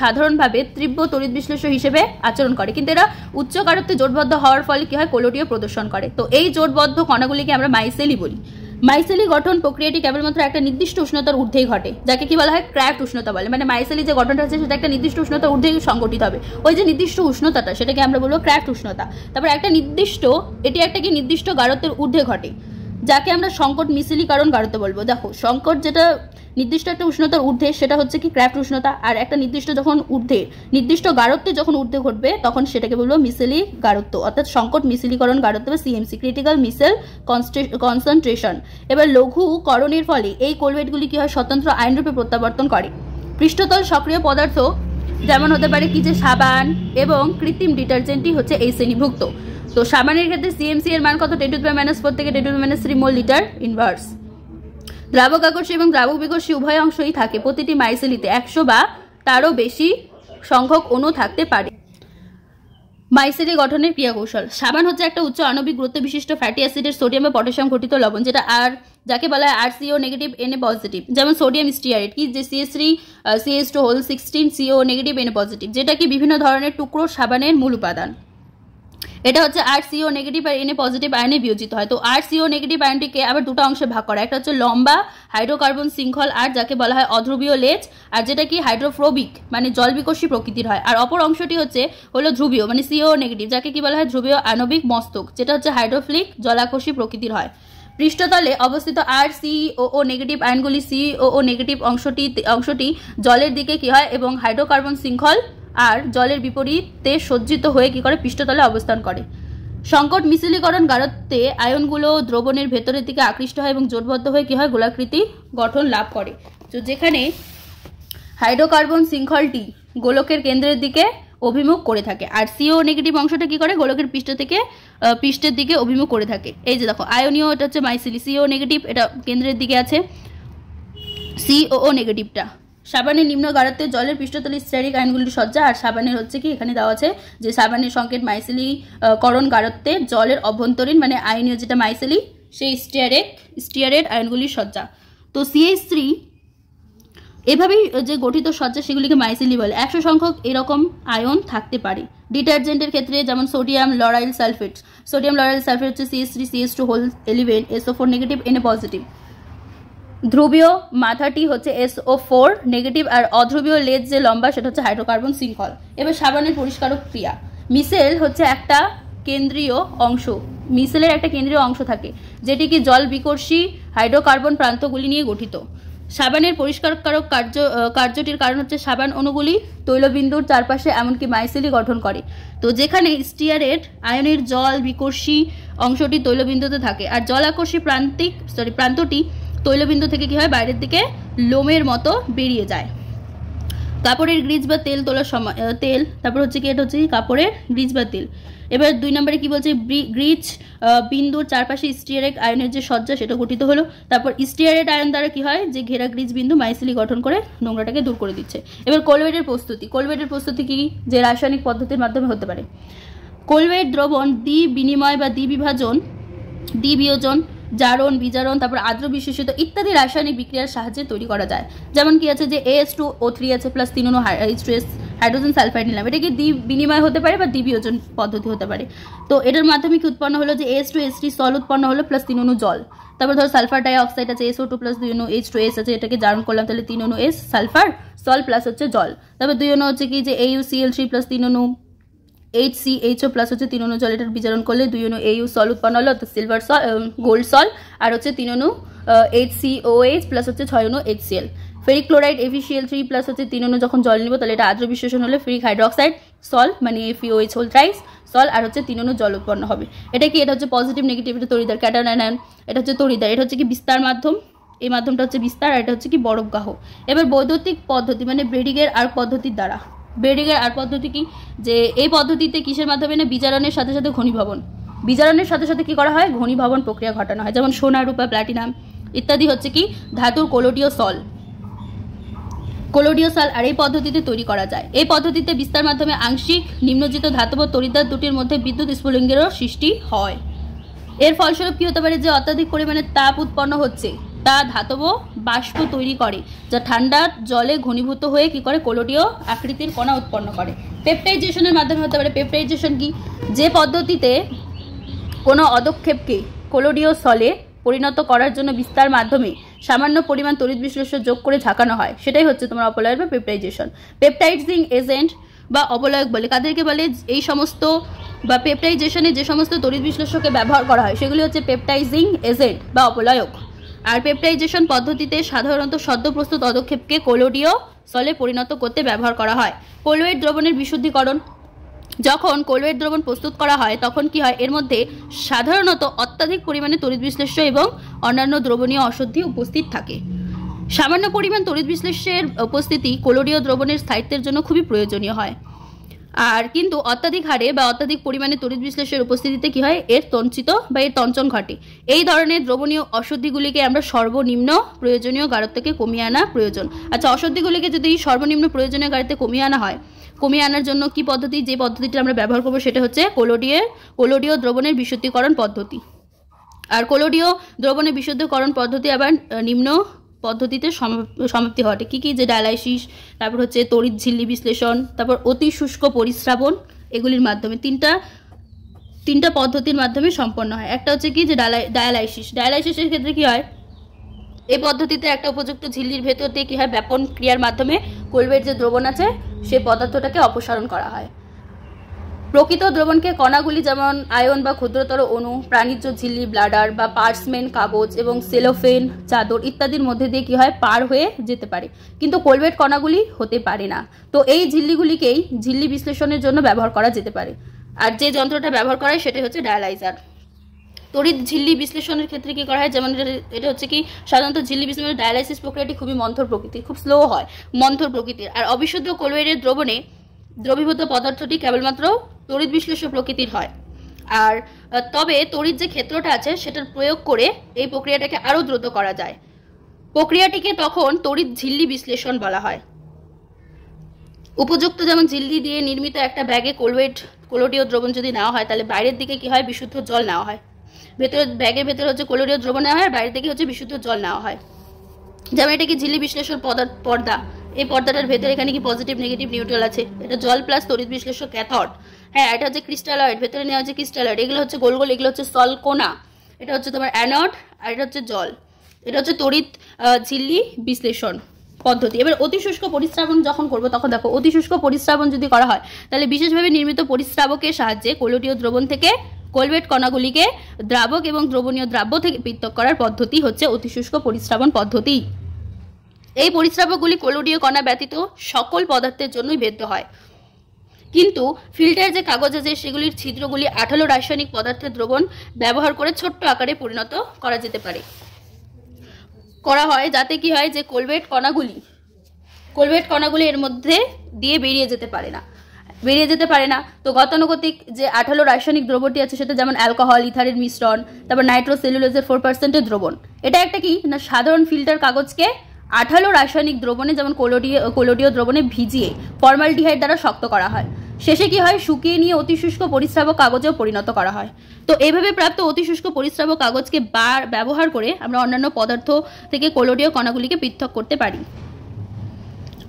সাধারণভাবে তীব্র তড়িৎ বিশ্লেষ্য হিসেবে আচরণ করে কিন্তু এরা উচ্চ গাড়ত্বে জোটবদ্ধ হওয়ার ফলে কী হয় কোলোটিও প্রদর্শন করে তো এই জোটবদ্ধ কণাগুলিকে আমরা মাইসেলি বলি মাইসেলি গঠন প্রক্রিয়াটি কেবলমাত্র একটা নির্দিষ্ট উষ্ণতার ঊর্ধ্বেই ঘটে যাকে কি বলা হয় ক্র্যাফট উষ্ণতা বলে মানে মাইসেলি যে গঠনটা আছে সেটা একটা নির্দিষ্ট উষ্ণতার ঊর্ধ্বেই সংগঠিত হবে ওই যে নির্দিষ্ট উষ্ণতাটা সেটাকে আমরা বলবো ক্র্যাফট উষ্ণতা তারপর একটা নির্দিষ্ট এটি একটা কি নির্দিষ্ট গাঢ়ত্বের ঊর্ধ্বে ঘটে যাকে আমরা সংকট মিসিলি কারণ বলবো দেখো সংকট যেটা নির্দিষ্ট একটা উষ্ণতার ঊর্ধ্বে সেটা হচ্ছে কি ক্র্যাফট উষ্ণতা আর একটা নির্দিষ্ট যখন ঊর্ধ্বে নির্দিষ্ট গাড়ত্বে যখন ঊর্ধ্বে ঘটবে তখন সেটাকে বলবো মিসেলি গাড়ত্ব অর্থাৎ সংকট মিসিলিকরণ গাড়ত্ব বা সিএমসি ক্রিটিক্যাল মিসেল কনসেন্ট্রেশন এবার লঘুকরণের ফলে এই কোলভেটগুলি কী হয় স্বতন্ত্র আইনরূপে প্রত্যাবর্তন করে পৃষ্ঠতল সক্রিয় পদার্থ যেমন হতে পারে কি যে সাবান এবং কৃত্রিম ডিটারজেন্টই হচ্ছে এই শ্রেণীভুক্ত তো সাবানের ক্ষেত্রে সিএমসি এর মান কত টেন টু মাইনাস ফোর থেকে ten to minus three mole litre inverse দ্রাবক আকর্ষী এবং দ্রাবক বিকর্ষী উভয় অংশই থাকে প্রতিটি মাইসেলিতে একশো বা তারও বেশি সংখ্যক অনু থাকতে পারে মাইসেলি গঠনের ক্রিয়া কৌশল সাবান হচ্ছে একটা উচ্চ আণবিক গুরুত্ব বিশিষ্ট ফ্যাটি অ্যাসিডের সোডিয়াম বা পটাশিয়াম ঘটিত লবণ যেটা আর যাকে বলা হয় R CO negative NA positive যেমন সোডিয়াম স্টিয়ারেট কি যে CS three CS two whole sixteen CO negative NA positive যেটা কি বিভিন্ন ধরনের টুকরো সাবানের মূল উপাদান এটা হচ্ছে আর সিও নেগেটিভ আর এনে পজিটিভ আয়নে বিয়োজিত হয় তো আর সিও নেগেটিভ আয়নটিকে আবার দুটো অংশে ভাগ করা একটা হচ্ছে লম্বা হাইড্রোকার্বন শৃঙ্খল আর যাকে বলা হয় অধ্রুবীয় লেজ আর যেটা কি হাইড্রোফ্রোবিক মানে জলবিকর্ষী প্রকৃতির হয় আর অপর অংশটি হচ্ছে হলো ধ্রুবীয় মানে সিও নেগেটিভ যাকে কি বলা হয় ধ্রুবীয় আণবিক মস্তক যেটা হচ্ছে হাইড্রোফ্লিক জলাকর্ষী প্রকৃতির হয় পৃষ্ঠতলে অবস্থিত আর ও নেগেটিভ আয়নগুলি ও নেগেটিভ অংশটি অংশটি জলের দিকে কি হয় এবং হাইড্রোকার্বন শৃঙ্খল আর জলের বিপরীতে সজ্জিত হয়ে কী করে পৃষ্ঠতলে অবস্থান করে সংকট মিসিলীকরণ গারত্বে আয়নগুলো দ্রবণের ভেতরের দিকে আকৃষ্ট হয় এবং জোটবদ্ধ হয়ে কী হয় গোলাকৃতি গঠন লাভ করে তো যেখানে হাইড্রোকার্বন শৃঙ্খলটি গোলকের কেন্দ্রের দিকে অভিমুখ করে থাকে আর সিও নেগেটিভ অংশটা কি করে গোলকের পৃষ্ঠ থেকে পৃষ্ঠের দিকে অভিমুখ করে থাকে এই যে দেখো আয়নীয় এটা হচ্ছে মাইসিলি সিও নেগেটিভ এটা কেন্দ্রের দিকে আছে সিও নেগেটিভটা সাবানের নিম্ন গাড়াতে জলের পৃষ্ঠতলে স্টেরিক আয়নগুলির সজ্জা আর সাবানের হচ্ছে কি এখানে দেওয়া আছে যে সাবানের সংকেত মাইসেলি করণ গাড়াতে জলের অভ্যন্তরীণ মানে আয়নীয় যেটা মাইসেলি সেই স্টিয়ারেট স্টিয়ারের আয়নগুলির সজ্জা তো সিএস থ্রি এভাবেই যে গঠিত সজ্জা সেগুলিকে মাইসিলি বলে একশো সংখ্যক এরকম আয়ন থাকতে পারে ডিটারজেন্টের ক্ষেত্রে যেমন সোডিয়াম লরাইল সালফেট সোডিয়াম লড়াইল সালফেট হচ্ছে CS three CS two whole eleven SO four negative NA positive ধ্রুবীয় মাথাটি হচ্ছে এস ও ফোর নেগেটিভ আর অধ্রুবীয় লেজ যে লম্বা সেটা হচ্ছে হাইড্রোকার্বন শৃঙ্খল এবার সাবানের পরিষ্কারক ক্রিয়া মিসেল হচ্ছে একটা কেন্দ্রীয় অংশ মিসেলের একটা কেন্দ্রীয় অংশ থাকে যেটি কি জল বিকর্ষী হাইড্রোকার্বন প্রান্তগুলি নিয়ে গঠিত সাবানের পরিষ্কারকারক কার্য কার্যটির কারণ হচ্ছে সাবান অণুগুলি তৈলবিন্দুর চারপাশে এমনকি মাইসেলি গঠন করে তো যেখানে স্টিয়ারের আয়নের জল বিকর্ষী অংশটি তৈলবিন্দুতে থাকে আর জল আকর্ষী প্রান্তিক সরি প্রান্তটি তৈলবিন্দু থেকে কি হয় বাইরের দিকে লোমের মতো বেরিয়ে যায় কাপড়ের গ্রিজ বা তেল তোলার সময় তেল তারপর হচ্ছে কি এটা হচ্ছে কাপড়ের গ্রিজ বা তেল এবার দুই নম্বরে কি বলছে গ্রিজ বিন্দুর চারপাশে স্টিয়ারেক আয়নের যে সজ্জা সেটা গঠিত হলো তারপর স্টিয়ারেট আয়ন দ্বারা কি হয় যে ঘেরা গ্রিজ বিন্দু মাইসিলি গঠন করে নোংরাটাকে দূর করে দিচ্ছে এবার কোলবেটের প্রস্তুতি কোলবেটের প্রস্তুতি কি যে রাসায়নিক পদ্ধতির মাধ্যমে হতে পারে কোলবেট দ্রবণ দ্বি বিনিময় বা দ্বিবিভাজন দ্বিবিয়োজন জারণ বিজারণ তারপর আদ্র বিশেষিত ইত্যাদি রাসায়নিক বিক্রিয়ার সাহায্যে তৈরি করা যায় যেমন কি আছে যে এস টু ও থ্রি আছে প্লাস তিন অনু হাইড্রোজেন সালফাইড নিলাম এটা কি দ্বি বিনিময় হতে পারে বা দ্বিবিয়োজন পদ্ধতি হতে পারে তো এটার মাধ্যমে কি উৎপন্ন হলো যে S two S three sol উৎপন্ন হলো প্লাস তিন অনু জল তারপর ধর সালফার ডাইঅক্সাইড আছে এসও টু প্লাস দুই অনু এইচ টু এস আছে এটাকে জারণ করলাম তাহলে তিন অনু এস সালফার সল প্লাস হচ্ছে জল তারপর দুই অনু হচ্ছে কি যে এইউ সিএল থ্রি প্লাস তিন অনু এইচ সি এইচও প্লাস হচ্ছে তিন অনু জলেটার বিচারণ করলে দুই অনু এইউ সল উৎপন্ন হলো অর্থাৎ সিলভার সল গোল্ড সল আর হচ্ছে তিন অনু H C O H plus হচ্ছে ছয় অনু H C L ferric chloride FECL three plus হচ্ছে তিন অনু যখন জল নিব তাহলে এটা আদ্র বিশ্লেষণ হলে ফেরিক হাইড্রোক্সাইড সল মানে এফিওএইচ হোল ট্রাইস সল আর হচ্ছে তিন অনু জল উৎপন্ন হবে এটা কি এটা হচ্ছে পজিটিভ নেগেটিভ এটা তরিদার ক্যাটানায়ন এটা হচ্ছে তরিদার এটা হচ্ছে কি বিস্তার মাধ্যম এই মাধ্যমটা হচ্ছে বিস্তার আর এটা হচ্ছে কি বরফগাহ এবার বৈদ্যুতিক পদ্ধতি মানে ব্রেডিগের আর পদ্ধতির দ্বারা ব্রেডিংয়ের আর পদ্ধতি কি যে এই পদ্ধতিতে কিসের মাধ্যমে না বিচারণের সাথে সাথে ঘনীভবন বিচারণের সাথে সাথে কি করা হয় ঘনীভবন প্রক্রিয়া ঘটানো হয় যেমন সোনা রূপা প্ল্যাটিনাম ইত্যাদি হচ্ছে কি ধাতুর কোলোডিও সল কোলোডিও সাল আর এই পদ্ধতিতে তৈরি করা যায় এই পদ্ধতিতে বিস্তার মাধ্যমে আংশিক নিম্নজিত ধাতব তরিদার দুটির মধ্যে বিদ্যুৎ স্ফুলিঙ্গেরও সৃষ্টি হয় এর ফলস্বরূপ কী হতে পারে যে অত্যাধিক পরিমাণে তাপ উৎপন্ন হচ্ছে তা ধাতব বাষ্প তৈরি করে যা ঠান্ডা জলে ঘনীভূত হয়ে কি করে কোলোটিও আকৃতির কণা উৎপন্ন করে পেপটাইজেশনের মাধ্যমে হতে পারে পেপটাইজেশন কি যে পদ্ধতিতে কোনো অদক্ষেপকে কোলোডিও সলে পরিণত করার জন্য বিস্তার মাধ্যমে সামান্য পরিমাণ তরিত বিশ্লেষণ যোগ করে ঝাঁকানো হয় সেটাই হচ্ছে তোমার অপলয় বা পেপটাইজেশন পেপটাইজিং এজেন্ট বা অবলয়ক বলে কাদেরকে বলে এই সমস্ত বা পেপটাইজেশনে যে সমস্ত তরিত বিশ্লেষকে ব্যবহার করা হয় সেগুলি হচ্ছে পেপটাইজিং এজেন্ট বা অপলয়ক আর পেপটাইজেশন পদ্ধতিতে সাধারণত সদ্য প্রস্তুত পদক্ষেপকে কোলোডীয় সলে পরিণত করতে ব্যবহার করা হয় কোলোয়েড দ্রবণের বিশুদ্ধিকরণ যখন কোলোয়েড দ্রবণ প্রস্তুত করা হয় তখন কি হয় এর মধ্যে সাধারণত অত্যাধিক পরিমাণে তড়িৎ বিশ্লেষ্য এবং অন্যান্য দ্রবণীয় অশুদ্ধি উপস্থিত থাকে সামান্য পরিমাণ তড়িৎ বিশ্লেষ্যের উপস্থিতি কোলোডীয় দ্রবণের স্থায়িত্বের জন্য খুবই প্রয়োজনীয় হয় আর কিন্তু অত্যাধিক হারে বা অত্যাধিক পরিমাণে তড়িৎ বিশ্লেষের উপস্থিতিতে কি হয় এর তঞ্চিত বা এর তঞ্চন ঘটে এই ধরনের দ্রবণীয় অশুদ্ধিগুলিকে আমরা সর্বনিম্ন প্রয়োজনীয় গাঢ়ত্বকে কমিয়ে আনা প্রয়োজন আচ্ছা অশুদ্ধিগুলিকে যদি সর্বনিম্ন প্রয়োজনীয় গাড়িতে কমিয়ে আনা হয় কমিয়ে আনার জন্য কি পদ্ধতি যে পদ্ধতিটা আমরা ব্যবহার করবো সেটা হচ্ছে কোলোডিয়ে কোলোডীয় দ্রবণের বিশুদ্ধিকরণ পদ্ধতি আর কোলোডীয় দ্রবণের বিশুদ্ধকরণ পদ্ধতি আবার নিম্ন পদ্ধতিতে সমাপ্তি ঘটে কী কী যে ডায়ালাইসিস তারপর হচ্ছে তড়িৎ ঝিল্লি বিশ্লেষণ তারপর অতি শুষ্ক পরিশ্রাবণ এগুলির মাধ্যমে তিনটা তিনটা পদ্ধতির মাধ্যমে সম্পন্ন হয় একটা হচ্ছে কি যে ডায়ালাইসিস ডায়ালাইসিসের ক্ষেত্রে কী হয় এই পদ্ধতিতে একটা উপযুক্ত ঝিল্লির ভেতর দিয়ে কী হয় ব্যাপন ক্রিয়ার মাধ্যমে কোলবের যে দ্রবণ আছে সেই পদার্থটাকে অপসারণ করা হয় প্রকৃত দ্রবণকে কণাগুলি যেমন আয়ন বা ক্ষুদ্রতর অণু প্রাণীজ ঝিল্লি ব্লাডার বা পার্সমেন কাগজ এবং সেলোফেন চাদর ইত্যাদির মধ্যে দিয়ে কী হয় পার হয়ে যেতে পারে কিন্তু কোলবেট কণাগুলি হতে পারে না তো এই ঝিল্লিগুলিকেই ঝিল্লি বিশ্লেষণের জন্য ব্যবহার করা যেতে পারে আর যে যন্ত্রটা ব্যবহার করা হয় সেটাই হচ্ছে ডায়ালাইজার তড়িৎ ঝিল্লি বিশ্লেষণের ক্ষেত্রে কী করা হয় যেমন এটা হচ্ছে কি সাধারণত ঝিল্লি বিশ্লেষণের ডায়ালাইসিস প্রক্রিয়াটি খুবই মন্থর প্রকৃতির খুব স্লো হয় মন্থর প্রকৃতির আর অবিশুদ্ধ কোলবেটের দ্রবণে দ্রবীভূত পদার্থটি কেবলমাত্র তড়িৎ বিশ্লেষ্য প্রকৃতির হয় আর তবে তড়িৎ যে ক্ষেত্রটা আছে সেটার প্রয়োগ করে এই প্রক্রিয়াটাকে আরও দ্রুত করা যায় প্রক্রিয়াটিকে তখন তড়িৎ ঝিল্লি বিশ্লেষণ বলা হয় উপযুক্ত যেমন ঝিল্লি দিয়ে নির্মিত একটা ব্যাগে কোলওয়েট কোলোডীয় দ্রবণ যদি নেওয়া হয় তাহলে বাইরের দিকে কি হয় বিশুদ্ধ জল নেওয়া হয় ভেতরে ব্যাগের ভেতরে হচ্ছে কোলোডীয় দ্রবণ নেওয়া হয় আর বাইরের দিকে হচ্ছে বিশুদ্ধ জল নেওয়া হয় যেমন এটাকে ঝিল্লি বিশ্লেষণ পর্দা এই পর্দাটার ভেতরে এখানে কি পজিটিভ নেগেটিভ নিউট্রাল আছে এটা জল প্লাস তড়িৎ বিশ্লেষক ক্যাথড হ্যাঁ এটা হচ্ছে ক্রিস্টালয়েড ভেতরে নেওয়া হচ্ছে ক্রিস্টালয়েড এগুলো হচ্ছে গোল গোল এগুলো হচ্ছে সলকোনা এটা হচ্ছে তোমার অ্যানট আর এটা হচ্ছে জল এটা হচ্ছে তড়িৎ ঝিল্লি বিশ্লেষণ পদ্ধতি এবার অতি শুষ্ক পরিস্রাবণ যখন করবো তখন দেখো অতি শুষ্ক পরিস্রাবণ যদি করা হয় তাহলে বিশেষভাবে নির্মিত পরিস্রাবকের সাহায্যে কোলোটীয় দ্রবণ থেকে কোলবেট কণাগুলিকে দ্রাবক এবং দ্রবণীয় দ্রাব্য থেকে পৃথক করার পদ্ধতি হচ্ছে অতি শুষ্ক পরিস্রাবণ পদ্ধতি এই পরিস্রাবকগুলি কলোডীয় কণা ব্যতীত সকল পদার্থের জন্যই ভেদ্য হয় কিন্তু ফিল্টার যে কাগজ আছে সেগুলির ছিদ্রগুলি আঠালো রাসায়নিক পদার্থের দ্রবণ ব্যবহার করে ছোট্ট আকারে পরিণত করা যেতে পারে করা হয় যাতে কি হয় যে কোলবেট কণাগুলি কোলবেট কণাগুলি এর মধ্যে দিয়ে বেরিয়ে যেতে পারে না বেরিয়ে যেতে পারে না তো গতানুগতিক যে আঠালো রাসায়নিক দ্রবণটি আছে সেটা যেমন অ্যালকোহল ইথারের মিশ্রণ তারপর নাইট্রোসেলুলোজের ফোর পার্সেন্টের দ্রবণ এটা একটা কি না সাধারণ ফিল্টার কাগজকে আঠালো রাসায়নিক দ্রবণে যেমন কোলোডিয় কোলোডিও দ্রবণে ভিজিয়ে ফর্মালডিহাইড দ্বারা শক্ত করা হয় শেষে কি হয় শুকিয়ে নিয়ে অতি শুষ্ক পরিস্রাবক কাগজেও পরিণত করা হয় তো এভাবে প্রাপ্ত অতি শুষ্ক পরিস্রাবক কাগজকে বার ব্যবহার করে আমরা অন্যান্য পদার্থ থেকে কোলোডীয় কণাগুলিকে পৃথক করতে পারি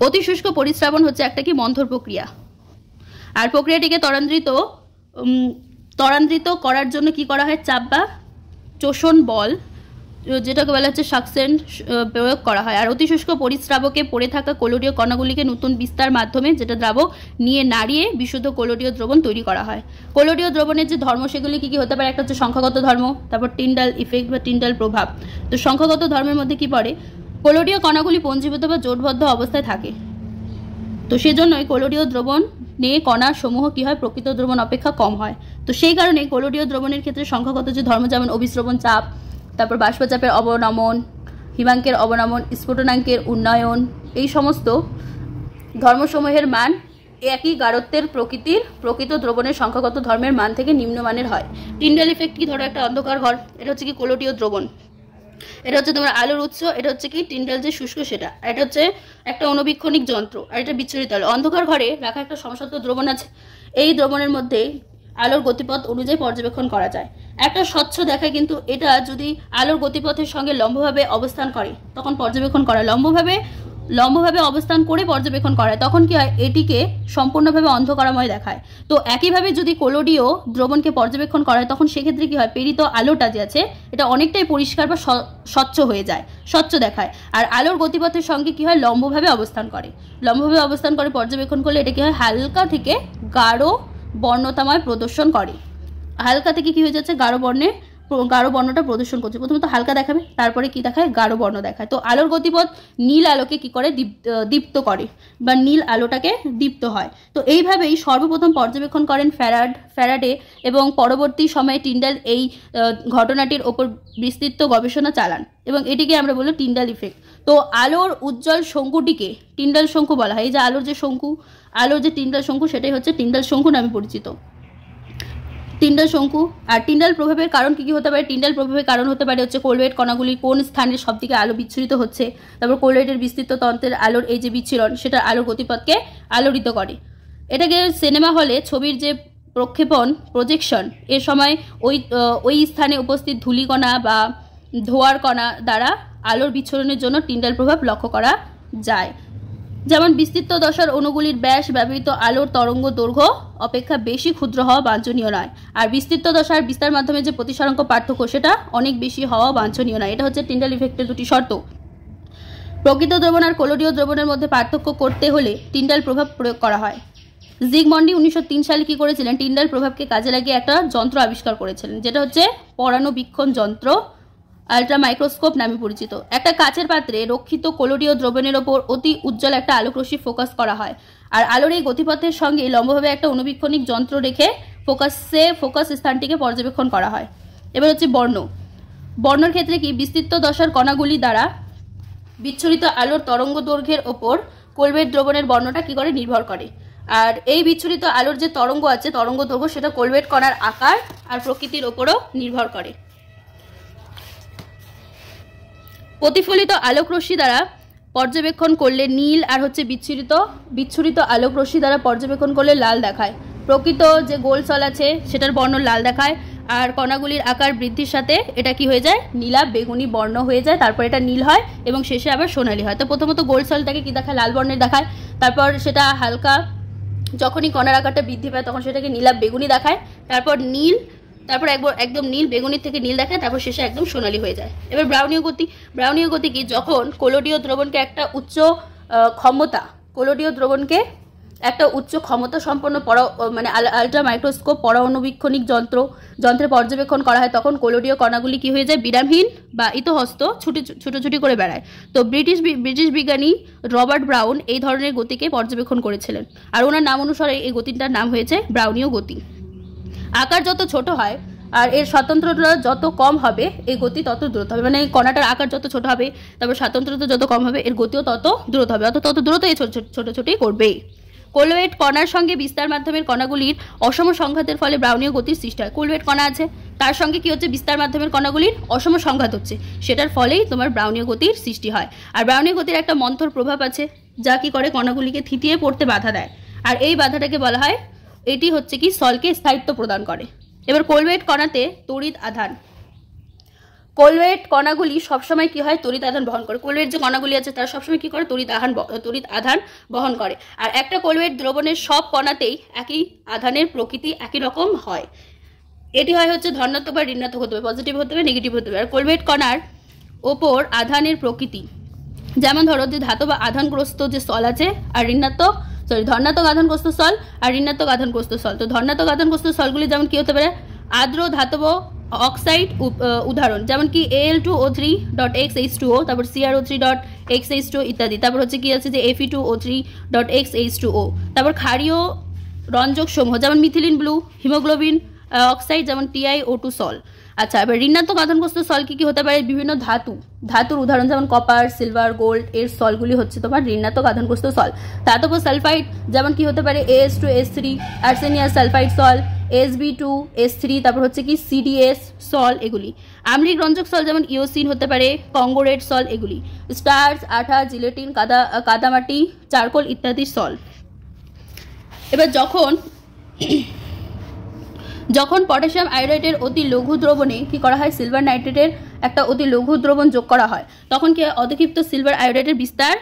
অতি শুষ্ক পরিস্রাবণ হচ্ছে একটা কি মন্থর প্রক্রিয়া আর প্রক্রিয়াটিকে ত্বরান্বিত ত্বরান্বিত করার জন্য কি করা হয় চাপ বা চোষণ বল যেটাকে বলা হচ্ছে সাকসেন্ট প্রয়োগ করা হয় আর অতি শুষ্ক পরিস্রাবকে পড়ে থাকা কোলোরীয় কণাগুলিকে নতুন বিস্তার মাধ্যমে যেটা দ্রাবক নিয়ে নাড়িয়ে বিশুদ্ধ কোলোরীয় দ্রবণ তৈরি করা হয় কোলোরীয় দ্রবণের যে ধর্ম সেগুলি কী কী হতে পারে একটা হচ্ছে সংখ্যাগত ধর্ম তারপর টিন্ডাল ইফেক্ট বা টিন্ডাল প্রভাব তো সংখ্যাগত ধর্মের মধ্যে কি পড়ে কোলোরীয় কণাগুলি পঞ্জীভূত বা জোটবদ্ধ অবস্থায় থাকে তো সেজন্যই কোলোরীয় দ্রবণ নিয়ে কণার সমূহ কী হয় প্রকৃত দ্রবণ অপেক্ষা কম হয় তো সেই কারণে কোলোরীয় দ্রবণের ক্ষেত্রে সংখ্যাগত যে ধর্ম যেমন অভিশ্রবণ চাপ তারপর বাষ্পচাপের অবনমন হিমাঙ্কের অবনমন স্ফুটনাঙ্কের উন্নয়ন এই সমস্ত ধর্মসমূহের মান একই গারত্বের প্রকৃতির প্রকৃত দ্রবণের সংখ্যাগত ধর্মের মান থেকে নিম্নমানের হয় টিন্ডাল ইফেক্ট কি ধরো একটা অন্ধকার ঘর এটা হচ্ছে কি কোলোটীয় দ্রবণ এটা হচ্ছে তোমার আলোর উৎস এটা হচ্ছে কি টিন্ডাল যে শুষ্ক সেটা এটা হচ্ছে একটা অনুবীক্ষণিক যন্ত্র আর এটা বিচ্ছরিত আলো অন্ধকার ঘরে রাখা একটা সমসত্ব দ্রবণ আছে এই দ্রবণের মধ্যে আলোর গতিপথ অনুযায়ী পর্যবেক্ষণ করা যায় একটা স্বচ্ছ দেখা কিন্তু এটা যদি আলোর গতিপথের সঙ্গে লম্বভাবে অবস্থান করে তখন পর্যবেক্ষণ করা লম্বভাবে লম্বভাবে অবস্থান করে পর্যবেক্ষণ করায় তখন কি হয় এটিকে সম্পূর্ণভাবে অন্ধকারময় দেখায় তো একইভাবে যদি কোলোডিও দ্রবণকে পর্যবেক্ষণ করায় তখন সেক্ষেত্রে কি হয় পেরিত আলোটা যে আছে এটা অনেকটাই পরিষ্কার বা স্বচ্ছ হয়ে যায় স্বচ্ছ দেখায় আর আলোর গতিপথের সঙ্গে কি হয় লম্বভাবে অবস্থান করে লম্বভাবে অবস্থান করে পর্যবেক্ষণ করলে এটা কি হয় হালকা থেকে গাঢ় বর্ণতাময় প্রদর্শন করে হালকা থেকে কি হয়ে যাচ্ছে গাঢ় বর্ণের গাঢ় বর্ণটা প্রদর্শন করছে তো হালকা দেখাবে তারপরে কি দেখায় গাঢ় বর্ণ দেখায় তো আলোর গতিপথ নীল আলোকে কি করে দীপ্ত করে বা নীল আলোটাকে দীপ্ত হয় তো এইভাবেই সর্বপ্রথম পর্যবেক্ষণ করেন ফ্যারাড ফ্যারাডে এবং পরবর্তী সময়ে টিন্ডাল এই ঘটনাটির ওপর বিস্তৃত গবেষণা চালান এবং এটিকে আমরা বলি টিন্ডাল ইফেক্ট তো আলোর উজ্জ্বল শঙ্কুটিকে টিন্ডাল শঙ্কু বলা হয় এই যে আলোর যে শঙ্কু আলোর যে টিন্ডাল শঙ্কু সেটাই হচ্ছে টিন্ডাল শঙ্কু নামে পরিচিত টিন্ডাল শঙ্কু আর টিন্ডাল প্রভাবের কারণ কী কী হতে পারে টিন্ডাল প্রভাবের কারণ হতে পারে হচ্ছে কোলওয়েট কণাগুলি কোন স্থানে সবদিকে আলো বিচ্ছুরিত হচ্ছে তারপর কোলওয়েটের বিস্তৃত তন্ত্রের আলোর এই যে বিচ্ছিরণ সেটা আলোর গতিপথকে আলোড়িত করে এটাকে সিনেমা হলে ছবির যে প্রক্ষেপণ প্রজেকশন এ সময় ওই ওই স্থানে উপস্থিত ধুলিকণা বা ধোয়ার কণা দ্বারা আলোর বিচ্ছরণের জন্য টিন্ডাল প্রভাব লক্ষ্য করা যায় যেমন বিস্তৃত দশার অণুগুলির ব্যাস ব্যবহৃত আলোর তরঙ্গ দৈর্ঘ্য অপেক্ষা বেশি ক্ষুদ্র হওয়া বাঞ্ছনীয় নয় আর বিস্তৃত দশার বিস্তার মাধ্যমে যে প্রতিসরঙ্ক পার্থক্য সেটা অনেক বেশি হওয়া বাঞ্ছনীয় নয় এটা হচ্ছে টিন্ডাল ইফেক্টের দুটি শর্ত প্রকৃত দ্রবণ আর কলোরীয় দ্রবণের মধ্যে পার্থক্য করতে হলে টিন্ডাল প্রভাব প্রয়োগ করা হয় জিগমন্ডি উনিশশো সালে কী করেছিলেন টিন্ডাল প্রভাবকে কাজে লাগিয়ে একটা যন্ত্র আবিষ্কার করেছিলেন যেটা হচ্ছে পরাণুবীক্ষণ যন্ত্র আলট্রা মাইক্রোস্কোপ নামে পরিচিত একটা কাচের পাত্রে রক্ষিত কোলোডীয় দ্রবণের ওপর অতি উজ্জ্বল একটা আলোকরশ্মি ফোকাস করা হয় আর আলোর এই গতিপথের সঙ্গে লম্বভাবে একটা অনুবীক্ষণিক যন্ত্র রেখে ফোকাসে ফোকাস স্থানটিকে পর্যবেক্ষণ করা হয় এবার হচ্ছে বর্ণ বর্ণর ক্ষেত্রে কি বিস্তৃত দশার কণাগুলি দ্বারা বিচ্ছুরিত আলোর তরঙ্গ দৈর্ঘ্যের ওপর কোলবের দ্রবণের বর্ণটা কি করে নির্ভর করে আর এই বিচ্ছুরিত আলোর যে তরঙ্গ আছে তরঙ্গ দ্রব্য সেটা কোলবেট কণার আকার আর প্রকৃতির ওপরও নির্ভর করে প্রতিফলিত আলোকরশ্মি দ্বারা পর্যবেক্ষণ করলে নীল আর হচ্ছে বিচ্ছুরিত বিচ্ছুরিত আলোকরশ্মি দ্বারা পর্যবেক্ষণ করলে লাল দেখায় প্রকৃত যে গোল সল আছে সেটার বর্ণ লাল দেখায় আর কণাগুলির আকার বৃদ্ধির সাথে এটা কি হয়ে যায় নীলা বেগুনি বর্ণ হয়ে যায় তারপর এটা নীল হয় এবং শেষে আবার সোনালি হয় তো প্রথমত গোল সলটাকে কী দেখায় লাল বর্ণের দেখায় তারপর সেটা হালকা যখনই কণার আকারটা বৃদ্ধি পায় তখন সেটাকে নীলা বেগুনি দেখায় তারপর নীল তারপর একবার একদম নীল বেগুনি থেকে নীল দেখায় তারপর শেষে একদম সোনালি হয়ে যায় এবার ব্রাউনীয় গতি ব্রাউনীয় গতি কি যখন কোলোডীয় দ্রবণকে একটা উচ্চ ক্ষমতা কোলোডীয় দ্রবণকে একটা উচ্চ ক্ষমতা সম্পন্ন পরা মানে আলট্রা মাইক্রোস্কোপ পরাণুবীক্ষণিক যন্ত্র যন্ত্রে পর্যবেক্ষণ করা হয় তখন কোলোডীয় কণাগুলি কি হয়ে যায় বিরামহীন বা ইতহস্ত ছুটি ছুটোছুটি করে বেড়ায় তো ব্রিটিশ ব্রিটিশ বিজ্ঞানী রবার্ট ব্রাউন এই ধরনের গতিকে পর্যবেক্ষণ করেছিলেন আর ওনার নাম অনুসারে এই গতিটার নাম হয়েছে ব্রাউনীয় গতি আকার যত ছোট হয় আর এর স্বতন্ত্রতা যত কম হবে এর গতি তত দ্রুত হবে মানে কণাটার আকার যত ছোট হবে তারপর স্বতন্ত্রতা যত কম হবে এর গতিও তত দ্রুত হবে অত তত দ্রুত এই ছোট ছোট ছোটই করবেই কোলওয়েট কণার সঙ্গে বিস্তার মাধ্যমের কণাগুলির অসম সংঘাতের ফলে ব্রাউনীয় গতির সৃষ্টি হয় কোলওয়েট কণা আছে তার সঙ্গে কি হচ্ছে বিস্তার মাধ্যমের কণাগুলির অসম সংঘাত হচ্ছে সেটার ফলেই তোমার ব্রাউনীয় গতির সৃষ্টি হয় আর ব্রাউনীয় গতির একটা মন্থর প্রভাব আছে যা কি করে কণাগুলিকে থিতিয়ে পড়তে বাধা দেয় আর এই বাধাটাকে বলা হয় এটি হচ্ছে কি সলকে স্থায়িত্ব প্রদান করে এবার কোলওয়েট কণাতে তড়িৎ আধান কোলওয়েট কণাগুলি সবসময় কি হয় তড়িৎ আধান বহন করে কোলওয়েট যে কণাগুলি আছে তারা সবসময় কি করে তড়িৎ আধান তড়িৎ আধান বহন করে আর একটা কোলওয়েট দ্রবণের সব কণাতেই একই আধানের প্রকৃতি একই রকম হয় এটি হয় হচ্ছে ধর্ণাত্মক বা ঋণাত্মক হতে হবে পজিটিভ হতে হবে নেগেটিভ হতে হবে আর কোলওয়েট কণার ওপর আধানের প্রকৃতি যেমন ধরো যে ধাতব আধানগ্রস্ত যে সল আছে আর ঋণাত্মক সরি ধর্ণাত্মক আধানগ্রস্ত সল আর ঋণাত্মক আধানগ্রস্ত সল তো ধর্ণাত্মক আধানগ্রস্ত সলগুলি যেমন কী হতে পারে আর্দ্র ধাতব অক্সাইড উদাহরণ যেমন কি L two O three dot X H two O তারপর CRO three dot X H two ইত্যাদি তারপর হচ্ছে কি আছে যে FE two O three dot X H two O তারপর ক্ষারীয় রঞ্জক সমূহ যেমন মিথিলিন ব্লু হিমোগ্লোবিন অক্সাইড যেমন টিআই ও টু সল আচ্ছা এবার ঋণাত্মক আধানগ্রস্ত সল কি কি হতে পারে বিভিন্ন ধাতু ধাতুর উদাহরণ যেমন কপার সিলভার গোল্ড এর সলগুলি হচ্ছে তোমার ঋণাত্মক আধানগ্রস্ত সল ধাতব সালফাইড যেমন কি হতে পারে S two S three arsenious sulphide sol S B two S three তারপর হচ্ছে কি সিডিএস সল এগুলি আমলিক রঞ্জক সল যেমন ইওসিন হতে পারে কঙ্গোরেট সল এগুলি স্টার্স আঠা জিলেটিন কাদা কাদামাটি চারকোল ইত্যাদি সল এবার যখন যখন পটাশিয়াম আয়োডাইটের অতি লঘু দ্রবণে কি করা হয় সিলভার নাইট্রেটের একটা অতি লঘু দ্রবণ যোগ করা হয় তখন কি অধিক্ষিপ্ত সিলভার আয়োডাইটের বিস্তার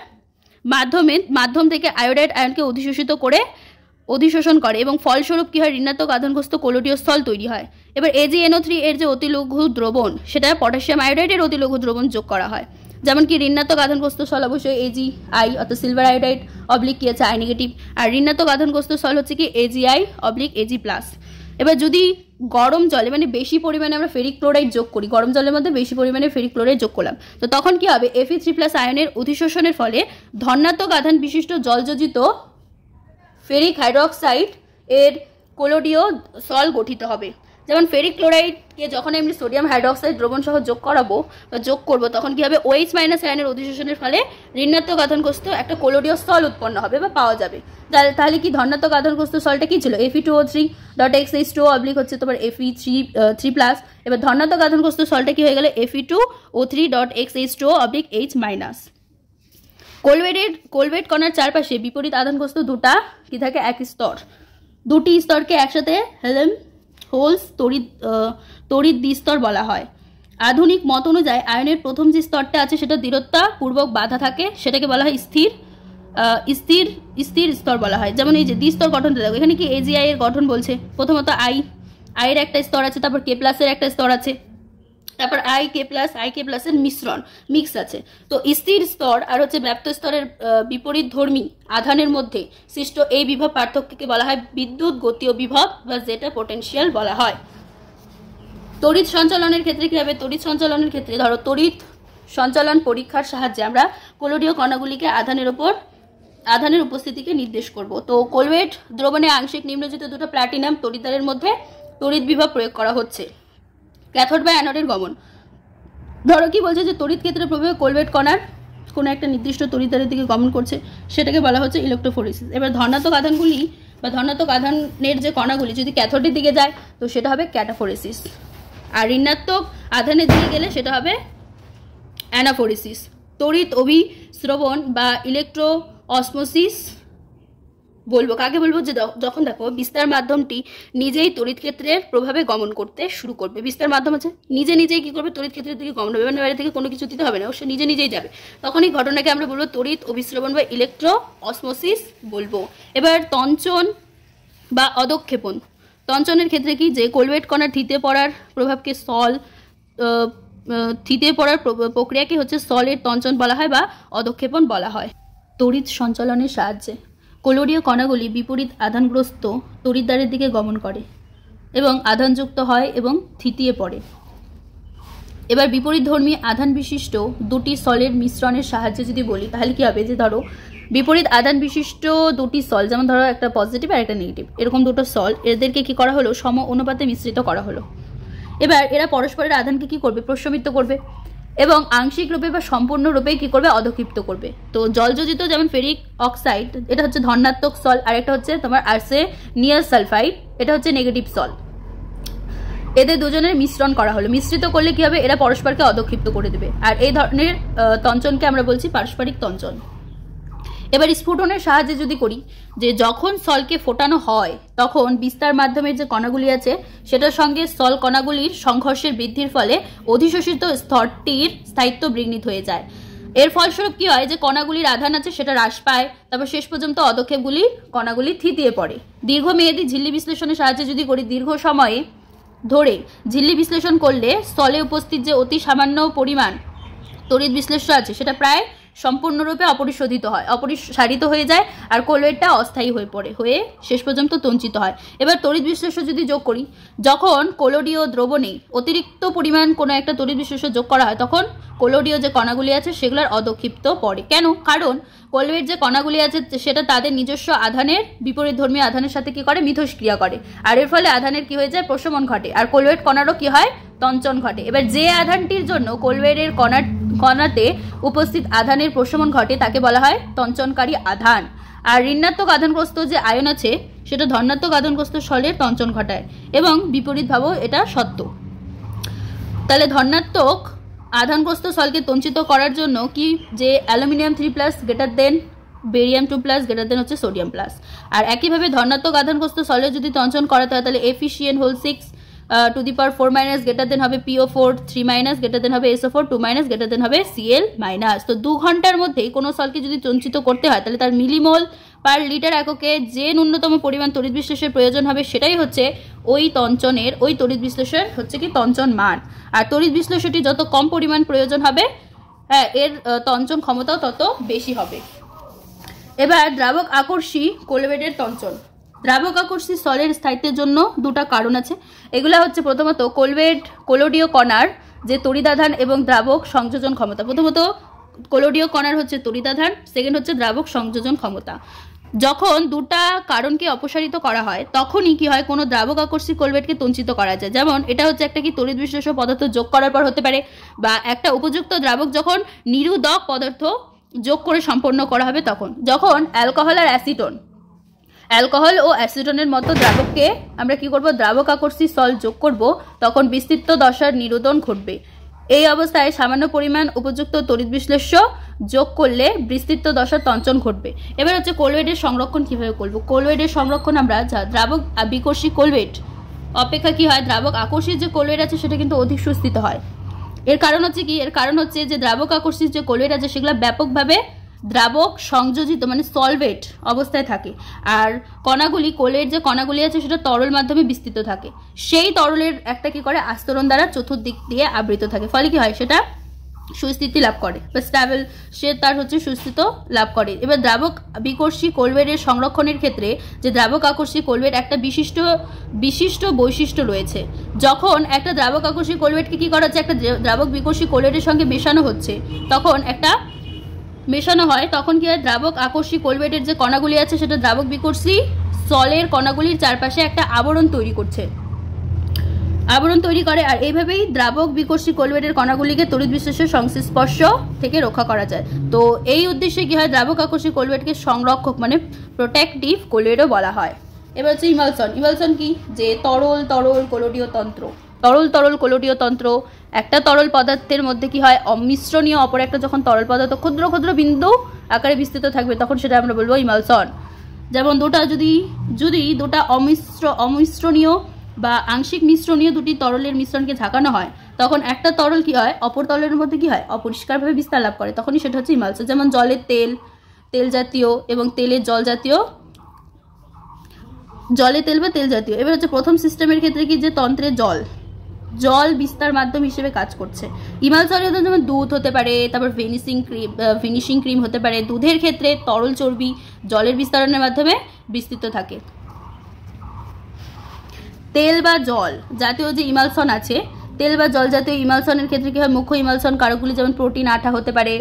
মাধ্যমে মাধ্যম থেকে আয়োডাইট আয়নকে অধিশোষিত করে অধিশোষণ করে এবং ফলস্বরূপ কী হয় ঋণাত্মক আধানগ্রস্ত কোলোটীয় স্থল তৈরি হয় এবার এজিএনও থ্রি এর যে অতি লঘু দ্রবণ সেটা পটাশিয়াম অতি লঘু দ্রবণ যোগ করা হয় যেমন কি ঋণাত্মক আধানগ্রস্ত স্থল অবশ্যই এজি আই অর্থাৎ সিলভার আয়োডাইট অবলিক কী আছে আই নেগেটিভ আর ঋণাত্মক আধানগ্রস্ত স্থল হচ্ছে কি এজিআই অবলিক এজি প্লাস এবার যদি গরম জলে মানে বেশি পরিমাণে আমরা ফেরিক ক্লোরাইড যোগ করি গরম জলের মধ্যে বেশি পরিমাণে ফেরিক ক্লোরাইড যোগ করলাম তো তখন কি হবে এফি থ্রি প্লাস আয়নের অধিশোষণের ফলে ধর্নাত্মক আধান বিশিষ্ট জলযোজিত ফেরিক হাইড্রক্সাইড এর কোলোডিও সল গঠিত হবে যেমন ফেরিক ক্লোরাইডকে যখন আমি সোডিয়াম হাইড্রক্সাইড দ্রবণ সহ যোগ করাবো বা যোগ করবো তখন কী হবে ওএইচ মাইনাস আয়নের অধিশোষণের ফলে ঋণাত্মক আধানগ্রস্ত একটা কোলোডীয় স্থল উৎপন্ন হবে বা পাওয়া যাবে তাহলে তাহলে কি ধনাত্মক আধানগ্রস্ত সলটা কী ছিল FE two O three dot X H two oblique হচ্ছে তোমার এফি থ্রি থ্রি প্লাস এবার ধনাত্মক আধানগ্রস্ত সলটা কী হয়ে গেলে FE two O three dot X H two oblique H minus কোলওয়েটের কোলওয়েট কণার চারপাশে বিপরীত আধানগ্রস্ত দুটা কি থাকে এক স্তর দুটি স্তরকে একসাথে হেলেম হোলস তড়িৎ তড়িৎ দ্বিস্তর বলা হয় আধুনিক মত অনুযায়ী আয়নের প্রথম যে স্তরটা আছে সেটা দৃঢ়তাপূর্বক বাধা থাকে সেটাকে বলা হয় স্থির স্থির স্থির স্তর বলা হয় যেমন এই যে দ্বিস্তর গঠনটা দেখো এখানে কি এজিআই এর গঠন বলছে প্রথমত আই আয়ের একটা স্তর আছে তারপর কে প্লাসের একটা স্তর আছে তারপর I K plus I K প্লাসের মিশ্রণ মিক্স আছে তো স্থির স্তর আর হচ্ছে ব্যাপ্ত স্তরের বিপরীত ধর্মী আধানের মধ্যে সৃষ্ট এই বিভব পার্থক্যকে বলা হয় বিদ্যুৎ গতীয় বিভব বা যেটা পোটেন্সিয়াল বলা হয় তড়িৎ সঞ্চালনের ক্ষেত্রে কী হবে তড়িৎ সঞ্চালনের ক্ষেত্রে ধরো তড়িৎ সঞ্চালন পরীক্ষার সাহায্যে আমরা কলোরীয় কণাগুলিকে আধানের ওপর আধানের উপস্থিতিকে নির্দেশ করব তো কোলওয়েট দ্রবণে আংশিক নিম্নজিত দুটো প্ল্যাটিনাম তড়িদারের মধ্যে তড়িৎ বিভব প্রয়োগ করা হচ্ছে ক্যাথড বা অ্যানোডের গমন ধরো কি বলছে যে তড়িৎ ক্ষেত্রে প্রভাবে কোলবেট কণার কোনো একটা নির্দিষ্ট তড়িৎদারের দিকে গমন করছে সেটাকে বলা হচ্ছে ইলেকট্রোফোরিসিস এবার ধর্নাত্মক আধানগুলি বা ধর্নাত্মক আধানের যে কণাগুলি যদি ক্যাথোডের দিকে যায় তো সেটা হবে ক্যাটাফোরিসিস আর ঋণাত্মক আধানের দিকে গেলে সেটা হবে অ্যানাফোরিসিস তড়িৎ অভিশ্রবণ বা ইলেকট্রো অসমোসিস বলবো কাকে বলবো যে যখন দেখো বিস্তার মাধ্যমটি নিজেই তড়িৎ ক্ষেত্রের প্রভাবে গমন করতে শুরু করবে বিস্তার মাধ্যম আছে নিজে নিজেই কী করবে তড়িৎ ক্ষেত্রের দিকে গমন হবে মানে বাইরে থেকে কোনো কিছু দিতে হবে না অবশ্য নিজে নিজেই যাবে তখন এই ঘটনাকে আমরা বলবো তড়িৎ অভিশ্রবণ বা ইলেকট্রো অসমোসিস বলবো এবার তঞ্চন বা অদক্ষেপণ তঞ্চনের ক্ষেত্রে কি যে কোলবেট কণার থিতে পড়ার প্রভাবকে সল থিতে পড়ার প্রক্রিয়াকে হচ্ছে সলের তঞ্চন বলা হয় বা অদক্ষেপণ বলা হয় তড়িৎ সঞ্চালনের সাহায্যে কলোরীয় কণাগুলি বিপরীত আধানগ্রস্ত তরিদ্দারের দিকে গমন করে এবং আধানযুক্ত হয় এবং থিতিয়ে পড়ে এবার বিপরীত ধর্মী আধান বিশিষ্ট দুটি সলের মিশ্রণের সাহায্যে যদি বলি তাহলে কী হবে যে ধরো বিপরীত আধান বিশিষ্ট দুটি সল যেমন ধরো একটা পজিটিভ আর একটা নেগেটিভ এরকম দুটো সল এদেরকে কি করা হলো সম অনুপাতে মিশ্রিত করা হলো এবার এরা পরস্পরের আধানকে কি করবে প্রশমিত করবে এবং আংশিক রূপে বা সম্পূর্ণরূপে কি করবে অধক্ষিপ্ত করবে তো জলযোজিত যেমন ফেরিক অক্সাইড এটা হচ্ছে ধর্নাত্মক সল আর একটা হচ্ছে তোমার আর্সে নিয়ার সালফাইড এটা হচ্ছে নেগেটিভ সল এদের দুজনের মিশ্রণ করা হলো মিশ্রিত করলে কি হবে এরা পরস্পরকে অধক্ষিপ্ত করে দেবে আর এই ধরনের তঞ্চনকে আমরা বলছি পারস্পরিক তঞ্চন এবার স্ফুটনের সাহায্যে যদি করি যে যখন সলকে ফোটানো হয় তখন বিস্তার মাধ্যমের যে কণাগুলি আছে সেটার সঙ্গে সল কণাগুলির সংঘর্ষের বৃদ্ধির ফলে অধিশোষিত স্তরটির স্থায়িত্ব বিঘ্নিত হয়ে যায় এর ফলস্বরূপ কী হয় যে কণাগুলির আধান আছে সেটা হ্রাস পায় তারপর শেষ পর্যন্ত অদক্ষেপগুলি কণাগুলি থিতিয়ে পড়ে দীর্ঘমেয়াদী ঝিল্লি বিশ্লেষণের সাহায্যে যদি করি দীর্ঘ সময়ে ধরে ঝিল্লি বিশ্লেষণ করলে স্থলে উপস্থিত যে অতি সামান্য পরিমাণ তড়িৎ বিশ্লেষ্য আছে সেটা প্রায় সম্পূর্ণরূপে অপরিশোধিত হয় অপরিশারিত হয়ে যায় আর কোলোয়েডটা অস্থায়ী হয়ে পড়ে হয়ে শেষ পর্যন্ত তঞ্চিত হয় এবার তড়িৎ বিশ্লেষণ যদি যোগ করি যখন কোলোডীয় দ্রবণে অতিরিক্ত পরিমাণ কোনো একটা তড়িৎ বিশ্লেষণ যোগ করা হয় তখন কোলোডীয় যে কণাগুলি আছে সেগুলোর অদক্ষিপ্ত পড়ে কেন কারণ কোলোয়েড যে কণাগুলি আছে সেটা তাদের নিজস্ব আধানের বিপরীত ধর্মীয় আধানের সাথে কি করে মিথস্ক্রিয়া করে আর এর ফলে আধানের কি হয়ে যায় প্রশমন ঘটে আর কোলোয়েড কণারও কি হয় তঞ্চন ঘটে এবার যে আধানটির জন্য কোলওয়েরের কণার কণাতে উপস্থিত আধানের প্রশমন ঘটে তাকে বলা হয় তঞ্চনকারী আধান আর ঋণাত্মক আধানগ্রস্ত যে আয়ন আছে সেটা ধর্নাত্মক আধানগ্রস্ত সলের তঞ্চন ঘটায় এবং বিপরীতভাবেও এটা সত্য তাহলে ধর্নাত্মক আধানগ্রস্ত স্বলকে তঞ্চিত করার জন্য কি যে aluminium three plus greater than barium two plus greater than হচ্ছে সোডিয়াম প্লাস আর একইভাবে ধর্নাত্মক আধানগ্রস্ত স্বলে যদি তঞ্চন করাতে হয় তাহলে efficient whole six to the power four minus greater than হবে PO four three minus greater than হবে SO four two minus greater than হবে CL minus তো দু ঘন্টার মধ্যেই কোনো সলকে যদি চঞ্চিত করতে হয় তাহলে তার মিলিমল পার লিটার এককে যে ন্যূনতম পরিমাণ তড়িৎ বিশ্লেষের প্রয়োজন হবে সেটাই হচ্ছে ওই তঞ্চনের ওই তড়িৎ বিশ্লেষণ হচ্ছে কি তঞ্চন মান আর তড়িৎ বিশ্লেষণটি যত কম পরিমাণ প্রয়োজন হবে হ্যাঁ এর তঞ্চন ক্ষমতাও তত বেশি হবে এবার দ্রাবক আকর্ষী কোলেবেটের তঞ্চন দ্রাবকাকর্ষী স্থলের স্থায়িত্বের জন্য দুটা কারণ আছে এগুলো হচ্ছে প্রথমত কোলবেড কোলোডিও কণার যে তরিদাধান এবং দ্রাবক সংযোজন ক্ষমতা প্রথমত কোলোডিও কণার হচ্ছে তরিদাধান সেকেন্ড হচ্ছে দ্রাবক সংযোজন ক্ষমতা যখন দুটা কারণকে অপসারিত করা হয় তখনই কি হয় কোনো দ্রাবক আকর্ষী কোলবেটকে তঞ্চিত করা যায় যেমন এটা হচ্ছে একটা কি তড়িৎ বিশ্লেষ পদার্থ যোগ করার পর হতে পারে বা একটা উপযুক্ত দ্রাবক যখন নিরুদক পদার্থ যোগ করে সম্পন্ন করা হবে তখন যখন অ্যালকোহল আর অ্যাসিটন অ্যালকোহল ও অ্যাসিডনের মতো দ্রাবককে আমরা কি করব দ্রাবক আকর্ষী সল যোগ করব তখন বিস্তৃত দশার নিরোধন ঘটবে এই অবস্থায় সামান্য পরিমাণ উপযুক্ত তড়িৎ বিশ্লেষ্য যোগ করলে বিস্তৃত দশার তঞ্চন ঘটবে এবার হচ্ছে কোলওয়েডের সংরক্ষণ কিভাবে করব কোলওয়েডের সংরক্ষণ আমরা দ্রাবক বিকর্ষী কোলওয়েড অপেক্ষা কি হয় দ্রাবক আকর্ষী যে কোলওয়েড আছে সেটা কিন্তু অধিক সুস্থিত হয় এর কারণ হচ্ছে কি এর কারণ হচ্ছে যে দ্রাবক আকর্ষী যে কোলওয়েড আছে সেগুলো ব্যাপকভাবে দ্রাবক সংযোজিত মানে সলভেট অবস্থায় থাকে আর কণাগুলি কোলের যে কণাগুলি আছে সেটা তরল মাধ্যমে বিস্তৃত থাকে সেই তরলের একটা কি করে আস্তরণ দ্বারা চতুর্দিক দিয়ে আবৃত থাকে ফলে কি হয় সেটা সুস্থিতি লাভ করে বা স্ট্যাবেল সে তার হচ্ছে সুস্থিত লাভ করে এবার দ্রাবক বিকর্ষী কোলবেরের সংরক্ষণের ক্ষেত্রে যে দ্রাবক আকর্ষী কোলবের একটা বিশিষ্ট বিশিষ্ট বৈশিষ্ট্য রয়েছে যখন একটা দ্রাবক আকর্ষী কোলবেটকে কী করা হচ্ছে একটা দ্রাবক বিকর্ষী কোলবেটের সঙ্গে মেশানো হচ্ছে তখন একটা মেশানো হয় তখন কি হয় দ্রাবক আকর্ষী কোলবেটের যে কণাগুলি আছে সেটা দ্রাবক বিকর্ষী সলের কণাগুলির চারপাশে একটা আবরণ তৈরি করছে আবরণ তৈরি করে আর এইভাবেই দ্রাবক বিকর্ষী কোলবেটের কণাগুলিকে তড়িৎ বিশ্লেষের সংস্পর্শ থেকে রক্ষা করা যায় তো এই উদ্দেশ্যে কী হয় দ্রাবক আকর্ষী কোলবেটকে সংরক্ষক মানে প্রোটেক্টিভ কোলবেটও বলা হয় এবার হচ্ছে ইমালসন ইমালসন কি যে তরল তরল কোলোডীয় তন্ত্র তরল তরল কোলোটীয় তন্ত্র একটা তরল পদার্থের মধ্যে কি হয় অমিশ্রণীয় অপর একটা যখন তরল পদার্থ ক্ষুদ্র ক্ষুদ্র বিন্দু আকারে বিস্তৃত থাকবে তখন সেটা আমরা বলবো ইমালসন যেমন দুটা যদি যদি দুটা অমিশ্র অমিশ্রণীয় বা আংশিক মিশ্রণীয় দুটি তরলের মিশ্রণকে ঝাঁকানো হয় তখন একটা তরল কি হয় অপর তরলের মধ্যে কি হয় অপরিষ্কারভাবে বিস্তার লাভ করে তখনই সেটা হচ্ছে ইমালসন যেমন জলের তেল তেল জাতীয় এবং তেলের জল জাতীয় জলে তেল বা তেল জাতীয় এবার হচ্ছে প্রথম সিস্টেমের ক্ষেত্রে কি যে তন্ত্রে জল জল বিস্তার মাধ্যম হিসেবে কাজ করছে ইমালসরিয়ত যেমন দুধ হতে পারে তারপর ফিনিশিং ক্রিম ফিনিশিং ক্রিম হতে পারে দুধের ক্ষেত্রে তরল চর্বি জলের বিস্তারণের মাধ্যমে বিস্তৃত থাকে তেল বা জল জাতীয় যে ইমালসন আছে তেল বা জল জাতীয় ইমালসনের ক্ষেত্রে কী হয় মুখ্য ইমালসন কারকগুলি যেমন প্রোটিন আঠা হতে পারে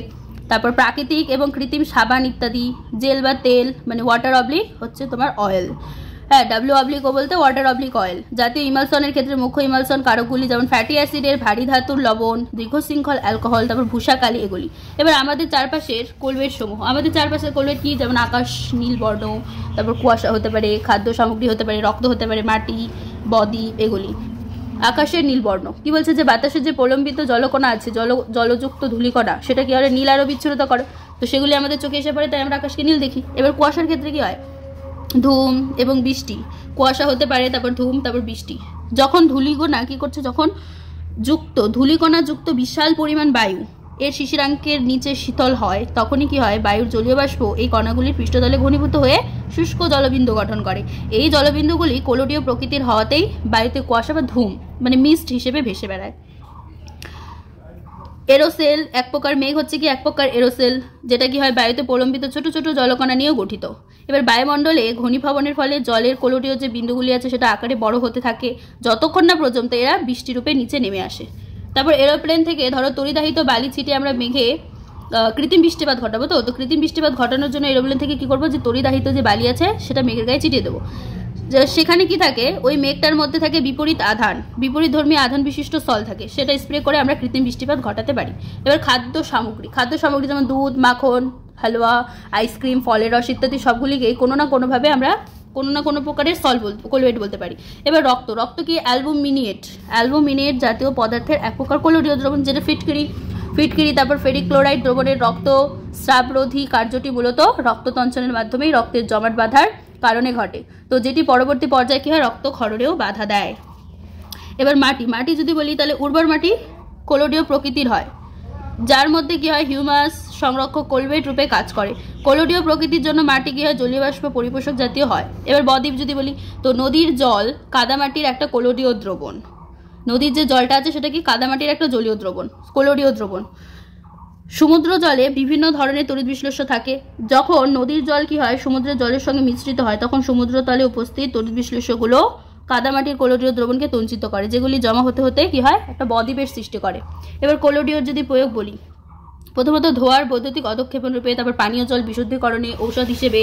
তারপর প্রাকৃতিক এবং কৃত্রিম সাবান ইত্যাদি জেল বা তেল মানে ওয়াটার অবলিক হচ্ছে তোমার অয়েল হ্যাঁ ডাব্লিউ অবলিক ও বলতে ওয়াটার অবলিক অয়েল জাতীয় ইমালসনের ক্ষেত্রে মুখ্য ইমালসন কারকগুলি যেমন ফ্যাটি অ্যাসিডের ভারী ধাতুর লবণ দীর্ঘ শৃঙ্খল অ্যালকোহল তারপর ভূষাকালি এগুলি এবার আমাদের চারপাশের কোলবেট সমূহ আমাদের চারপাশের কোলবেট কী যেমন আকাশ নীল বর্ণ তারপর কুয়াশা হতে পারে খাদ্য সামগ্রী হতে পারে রক্ত হতে পারে মাটি বদ্বীপ এগুলি আকাশের নীলবর্ণ কি বলছে যে বাতাসের যে প্রলম্বিত জলকণা আছে জল জলযুক্ত ধূলিকণা সেটা কি হয় নীল আরও বিচ্ছুরতা করে তো সেগুলি আমাদের চোখে এসে পড়ে তাই আমরা আকাশকে নীল দেখি এবার কুয়াশার ক্ষেত্রে কি হয় ধুম এবং বৃষ্টি কুয়াশা হতে পারে তারপর ধুম তারপর বৃষ্টি যখন ধুলিগোনা কী করছে যখন যুক্ত ধুলিকণা যুক্ত বিশাল পরিমাণ বায়ু এর শিশিরাঙ্কের নিচে শীতল হয় তখনই কি হয় বায়ুর জলীয় বাষ্প এই কণাগুলির পৃষ্ঠতলে ঘনীভূত হয়ে শুষ্ক জলবিন্দু গঠন করে এই জলবিন্দুগুলি কোলোডীয় প্রকৃতির হওয়াতেই বায়ুতে কুয়াশা বা ধুম মানে মিস্ট হিসেবে ভেসে বেড়ায় এরোসেল এক প্রকার মেঘ হচ্ছে কি এক প্রকার এরোসেল যেটা কি হয় বায়ুতে প্রলম্বিত ছোট ছোট জলকণা নিয়েও গঠিত এবার বায়ুমণ্ডলে ঘনীভবনের ফলে জলের কোলোটিও যে বিন্দুগুলি আছে সেটা আকারে বড় হতে থাকে যতক্ষণ না পর্যন্ত এরা বৃষ্টিরূপে নিচে নেমে আসে তারপর এরোপ্লেন থেকে ধরো তরিদাহিত বালি ছিটে আমরা মেঘে কৃত্রিম বৃষ্টিপাত ঘটাবো তো তো কৃত্রিম বৃষ্টিপাত ঘটানোর জন্য এরোপ্লেন থেকে কী করবো যে তরিদাহিত যে বালি আছে সেটা মেঘের গায়ে ছিটিয়ে দেবো সেখানে কি থাকে ওই মেঘটার মধ্যে থাকে বিপরীত আধান বিপরীত ধর্মী আধান বিশিষ্ট স্থল থাকে সেটা স্প্রে করে আমরা কৃত্রিম বৃষ্টিপাত ঘটাতে পারি এবার খাদ্য সামগ্রী খাদ্য সামগ্রী যেমন দুধ মাখন হালুয়া আইসক্রিম ফলের রস ইত্যাদি সবগুলিকে কোনো না কোনোভাবে আমরা কোনো না কোনো প্রকারের সল বলতে কোলোয়েট বলতে পারি এবার রক্ত রক্ত কি অ্যালবুমিনিয়েট অ্যালবুমিনিয়েট জাতীয় পদার্থের এক প্রকার কোলোরীয় দ্রবণ যেটা ফিটকিরি ফিটকিরি তারপর ফেরিক্লোরাইড ক্লোরাইড দ্রবণের রক্ত স্রাবরোধী কার্যটি মূলত রক্ত তঞ্চনের মাধ্যমেই রক্তের জমাট বাঁধার কারণে ঘটে তো যেটি পরবর্তী পর্যায়ে কী হয় রক্তক্ষরণেও বাধা দেয় এবার মাটি মাটি যদি বলি তাহলে উর্বর মাটি কোলোডীয় প্রকৃতির হয় যার মধ্যে কী হয় হিউমাস সংরক্ষক কোলবেট রূপে কাজ করে কোলোডীয় প্রকৃতির জন্য মাটি কী হয় জলীয়বাষ্প পরিপোষক জাতীয় হয় এবার বদ্বীপ যদি বলি তো নদীর জল কাদামাটির একটা কোলোডীয় দ্রবণ নদীর যে জলটা আছে সেটা কি কাদামাটির একটা জলীয় দ্রবণ কোলোডীয় দ্রবণ সমুদ্র জলে বিভিন্ন ধরনের তড়িৎ বিশ্লেষ্য থাকে যখন নদীর জল কি হয় সমুদ্রের জলের সঙ্গে মিশ্রিত হয় তখন সমুদ্র তলে উপস্থিত তড়িৎ বিশ্লেষ্যগুলো কাদামাটির কোলোডিও দ্রবণকে তঞ্চিত করে যেগুলি জমা হতে হতে কি হয় একটা বদ্বীপের সৃষ্টি করে এবার কোলোডিওর যদি প্রয়োগ বলি প্রথমত ধোয়ার বৈদ্যুতিক অধক্ষেপণ রূপে তারপর পানীয় জল বিশুদ্ধিকরণে ঔষধ হিসেবে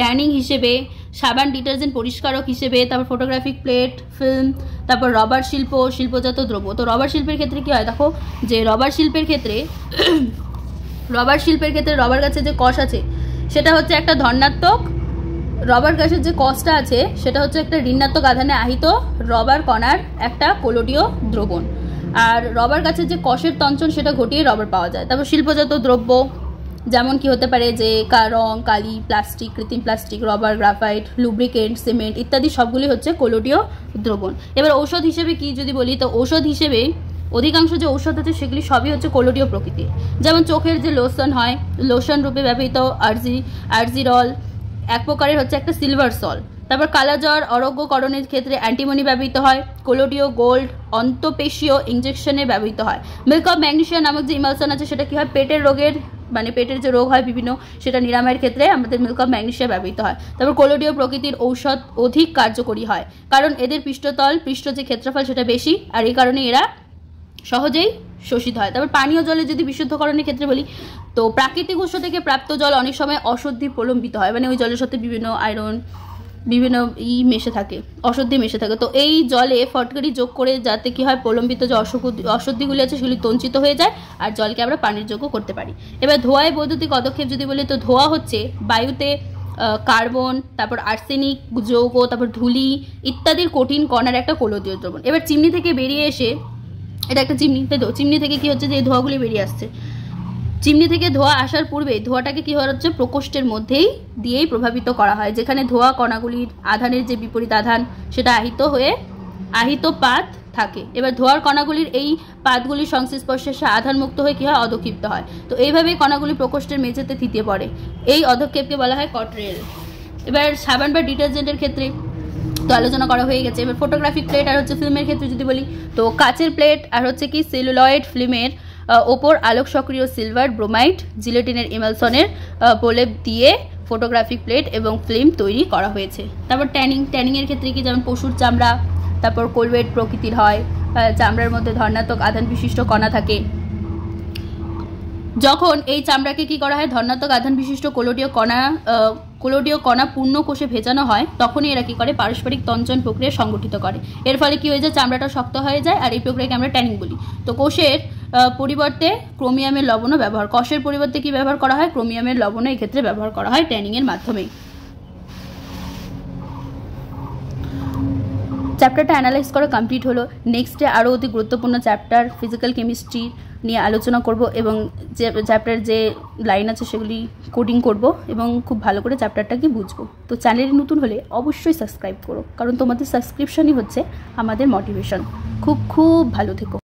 ট্যানিং হিসেবে সাবান ডিটারজেন্ট পরিষ্কারক হিসেবে তারপর ফটোগ্রাফিক প্লেট ফিল্ম তারপর রবার শিল্প শিল্পজাত দ্রব্য তো রবার শিল্পের ক্ষেত্রে কী হয় দেখো যে রবার শিল্পের ক্ষেত্রে রবার শিল্পের ক্ষেত্রে রবার গাছের যে কষ আছে সেটা হচ্ছে একটা ধর্ণাত্মক রবার গাছের যে কষটা আছে সেটা হচ্ছে একটা ঋণাত্মক আধানে আহিত রবার কণার একটা কোলোডীয় দ্রবণ আর রবার গাছের যে কষের তঞ্চন সেটা ঘটিয়ে রবার পাওয়া যায় তারপর শিল্পজাত দ্রব্য যেমন কি হতে পারে যে রং কালি প্লাস্টিক কৃত্রিম plastic rubber graphite lubricant cement ইত্যাদি সবগুলি হচ্ছে কোলোডীয় দ্রবণ এবার ঔষধ হিসেবে কি যদি বলি তো ঔষধ হিসেবে অধিকাংশ যে ঔষধ আছে সেগুলি সবই হচ্ছে কোলোডীয় প্রকৃতির যেমন চোখের যে লোশন হয় লোশন রূপে ব্যবহৃত আর্জি আর্জিরল এক প্রকারের হচ্ছে একটা সিলভার সল তারপর কালাজ্বর অরোগ্যকরণের ক্ষেত্রে অ্যান্টিমনি ব্যবহৃত হয় কোলোডিও গোল্ড অন্তপেশীয় ইঞ্জেকশনে ব্যবহৃত হয় মিল্ক অফ ম্যাগনেশিয়া নামক যে ইমালসন আছে সেটা কী হয় পেটের রোগের মানে পেটের যে রোগ হয় বিভিন্ন সেটা নিরাময়ের ক্ষেত্রে আমাদের মিল্ক অফ ম্যাগনেশিয়া ব্যবহৃত হয় তারপর কোলোডীয় প্রকৃতির ঔষধ অধিক কার্যকরী হয় কারণ এদের পৃষ্ঠতল পৃষ্ঠ যে ক্ষেত্রফল সেটা বেশি আর এই কারণে এরা সহজেই শোষিত হয় তারপর পানীয় জলে যদি বিশুদ্ধকরণের ক্ষেত্রে বলি তো প্রাকৃতিক উৎস থেকে প্রাপ্ত জল অনেক সময় অশুদ্ধি প্রলম্বিত হয় মানে ওই জলের সাথে বিভিন্ন আয়রন বিভিন্ন ই মেশে থাকে অশুদ্ধি মেশে থাকে তো এই জলে ফটকারি যোগ করে যাতে কি হয় প্রলম্বিত যে অশুদ্ধিগুলি আছে সেগুলি তঞ্চিত হয়ে যায় আর জলকে আমরা পানির যোগ্য করতে পারি এবার ধোঁয়ায় বৈদ্যুতিক পদক্ষেপ যদি বলি তো ধোঁয়া হচ্ছে বায়ুতে কার্বন তারপর আর্সেনিক যৌগ তারপর ধুলি ইত্যাদির কঠিন কণার একটা কলদীয় দ্রবণ এবার চিমনি থেকে বেরিয়ে এসে এটা একটা চিমনি তাই তো চিমনি থেকে কি হচ্ছে যে এই ধোঁয়াগুলি বেরিয়ে আসছে চিমনি থেকে ধোয়া আসার পূর্বে ধোয়াটাকে কী হচ্ছে প্রকোষ্ঠের মধ্যেই দিয়েই প্রভাবিত করা হয় যেখানে ধোয়া কণাগুলির আধানের যে বিপরীত আধান সেটা আহিত হয়ে আহিত পাত থাকে এবার ধোয়ার কণাগুলির এই পাতগুলির সংশ্লিস্পর্শে সে আধানমুক্ত হয়ে কী হয় অধক্ষিপ্ত হয় তো এইভাবেই কণাগুলি প্রকোষ্ঠের মেঝেতে থিতিয়ে পড়ে এই অধক্ষেপকে বলা হয় কটরেল এবার সাবান বা ডিটারজেন্টের ক্ষেত্রে তো আলোচনা করা হয়ে গেছে এবার ফটোগ্রাফিক প্লেট আর হচ্ছে ফিল্মের ক্ষেত্রে যদি বলি তো কাচের প্লেট আর হচ্ছে কি সেলুলয়েড ফিল্মের ওপর আলোক সক্রিয় সিলভার ব্রোমাইড জিলেটিনের ইমালসনের প্রলেপ দিয়ে ফটোগ্রাফিক প্লেট এবং ফিল্ম তৈরি করা হয়েছে তারপর ট্যানিং ট্যানিংয়ের ক্ষেত্রে কি যেমন পশুর চামড়া তারপর কোলবেট প্রকৃতির হয় চামড়ার মধ্যে ধর্ণাত্মক আধান বিশিষ্ট কণা থাকে যখন এই চামড়াকে কি করা হয় ধর্ণাত্মক আধান বিশিষ্ট কোলোটীয় কণা কোলোডীয় কণা পূর্ণ কোষে ভেজানো হয় তখনই এরা কী করে পারস্পরিক তঞ্চন প্রক্রিয়া সংগঠিত করে এর ফলে কী হয়ে যায় চামড়াটা শক্ত হয়ে যায় আর এই প্রক্রিয়াকে আমরা ট্যানিং বলি তো কোষের পরিবর্তে ক্রোমিয়ামের লবণও ব্যবহার কষের পরিবর্তে কি ব্যবহার করা হয় ক্রোমিয়ামের লবণও এক্ষেত্রে ব্যবহার করা হয় ট্যানিংয়ের মাধ্যমে চ্যাপ্টারটা অ্যানালাইজ করা কমপ্লিট হলো নেক্সটে আরও অতি গুরুত্বপূর্ণ চ্যাপ্টার ফিজিক্যাল কেমিস্ট্রি নিয়ে আলোচনা করব এবং যে চ্যাপ্টার যে লাইন আছে সেগুলি কোডিং করব এবং খুব ভালো করে চ্যাপ্টারটাকে বুঝবো তো চ্যানেলে নতুন হলে অবশ্যই সাবস্ক্রাইব করো কারণ তোমাদের সাবস্ক্রিপশনই হচ্ছে আমাদের মোটিভেশন খুব খুব ভালো থেকো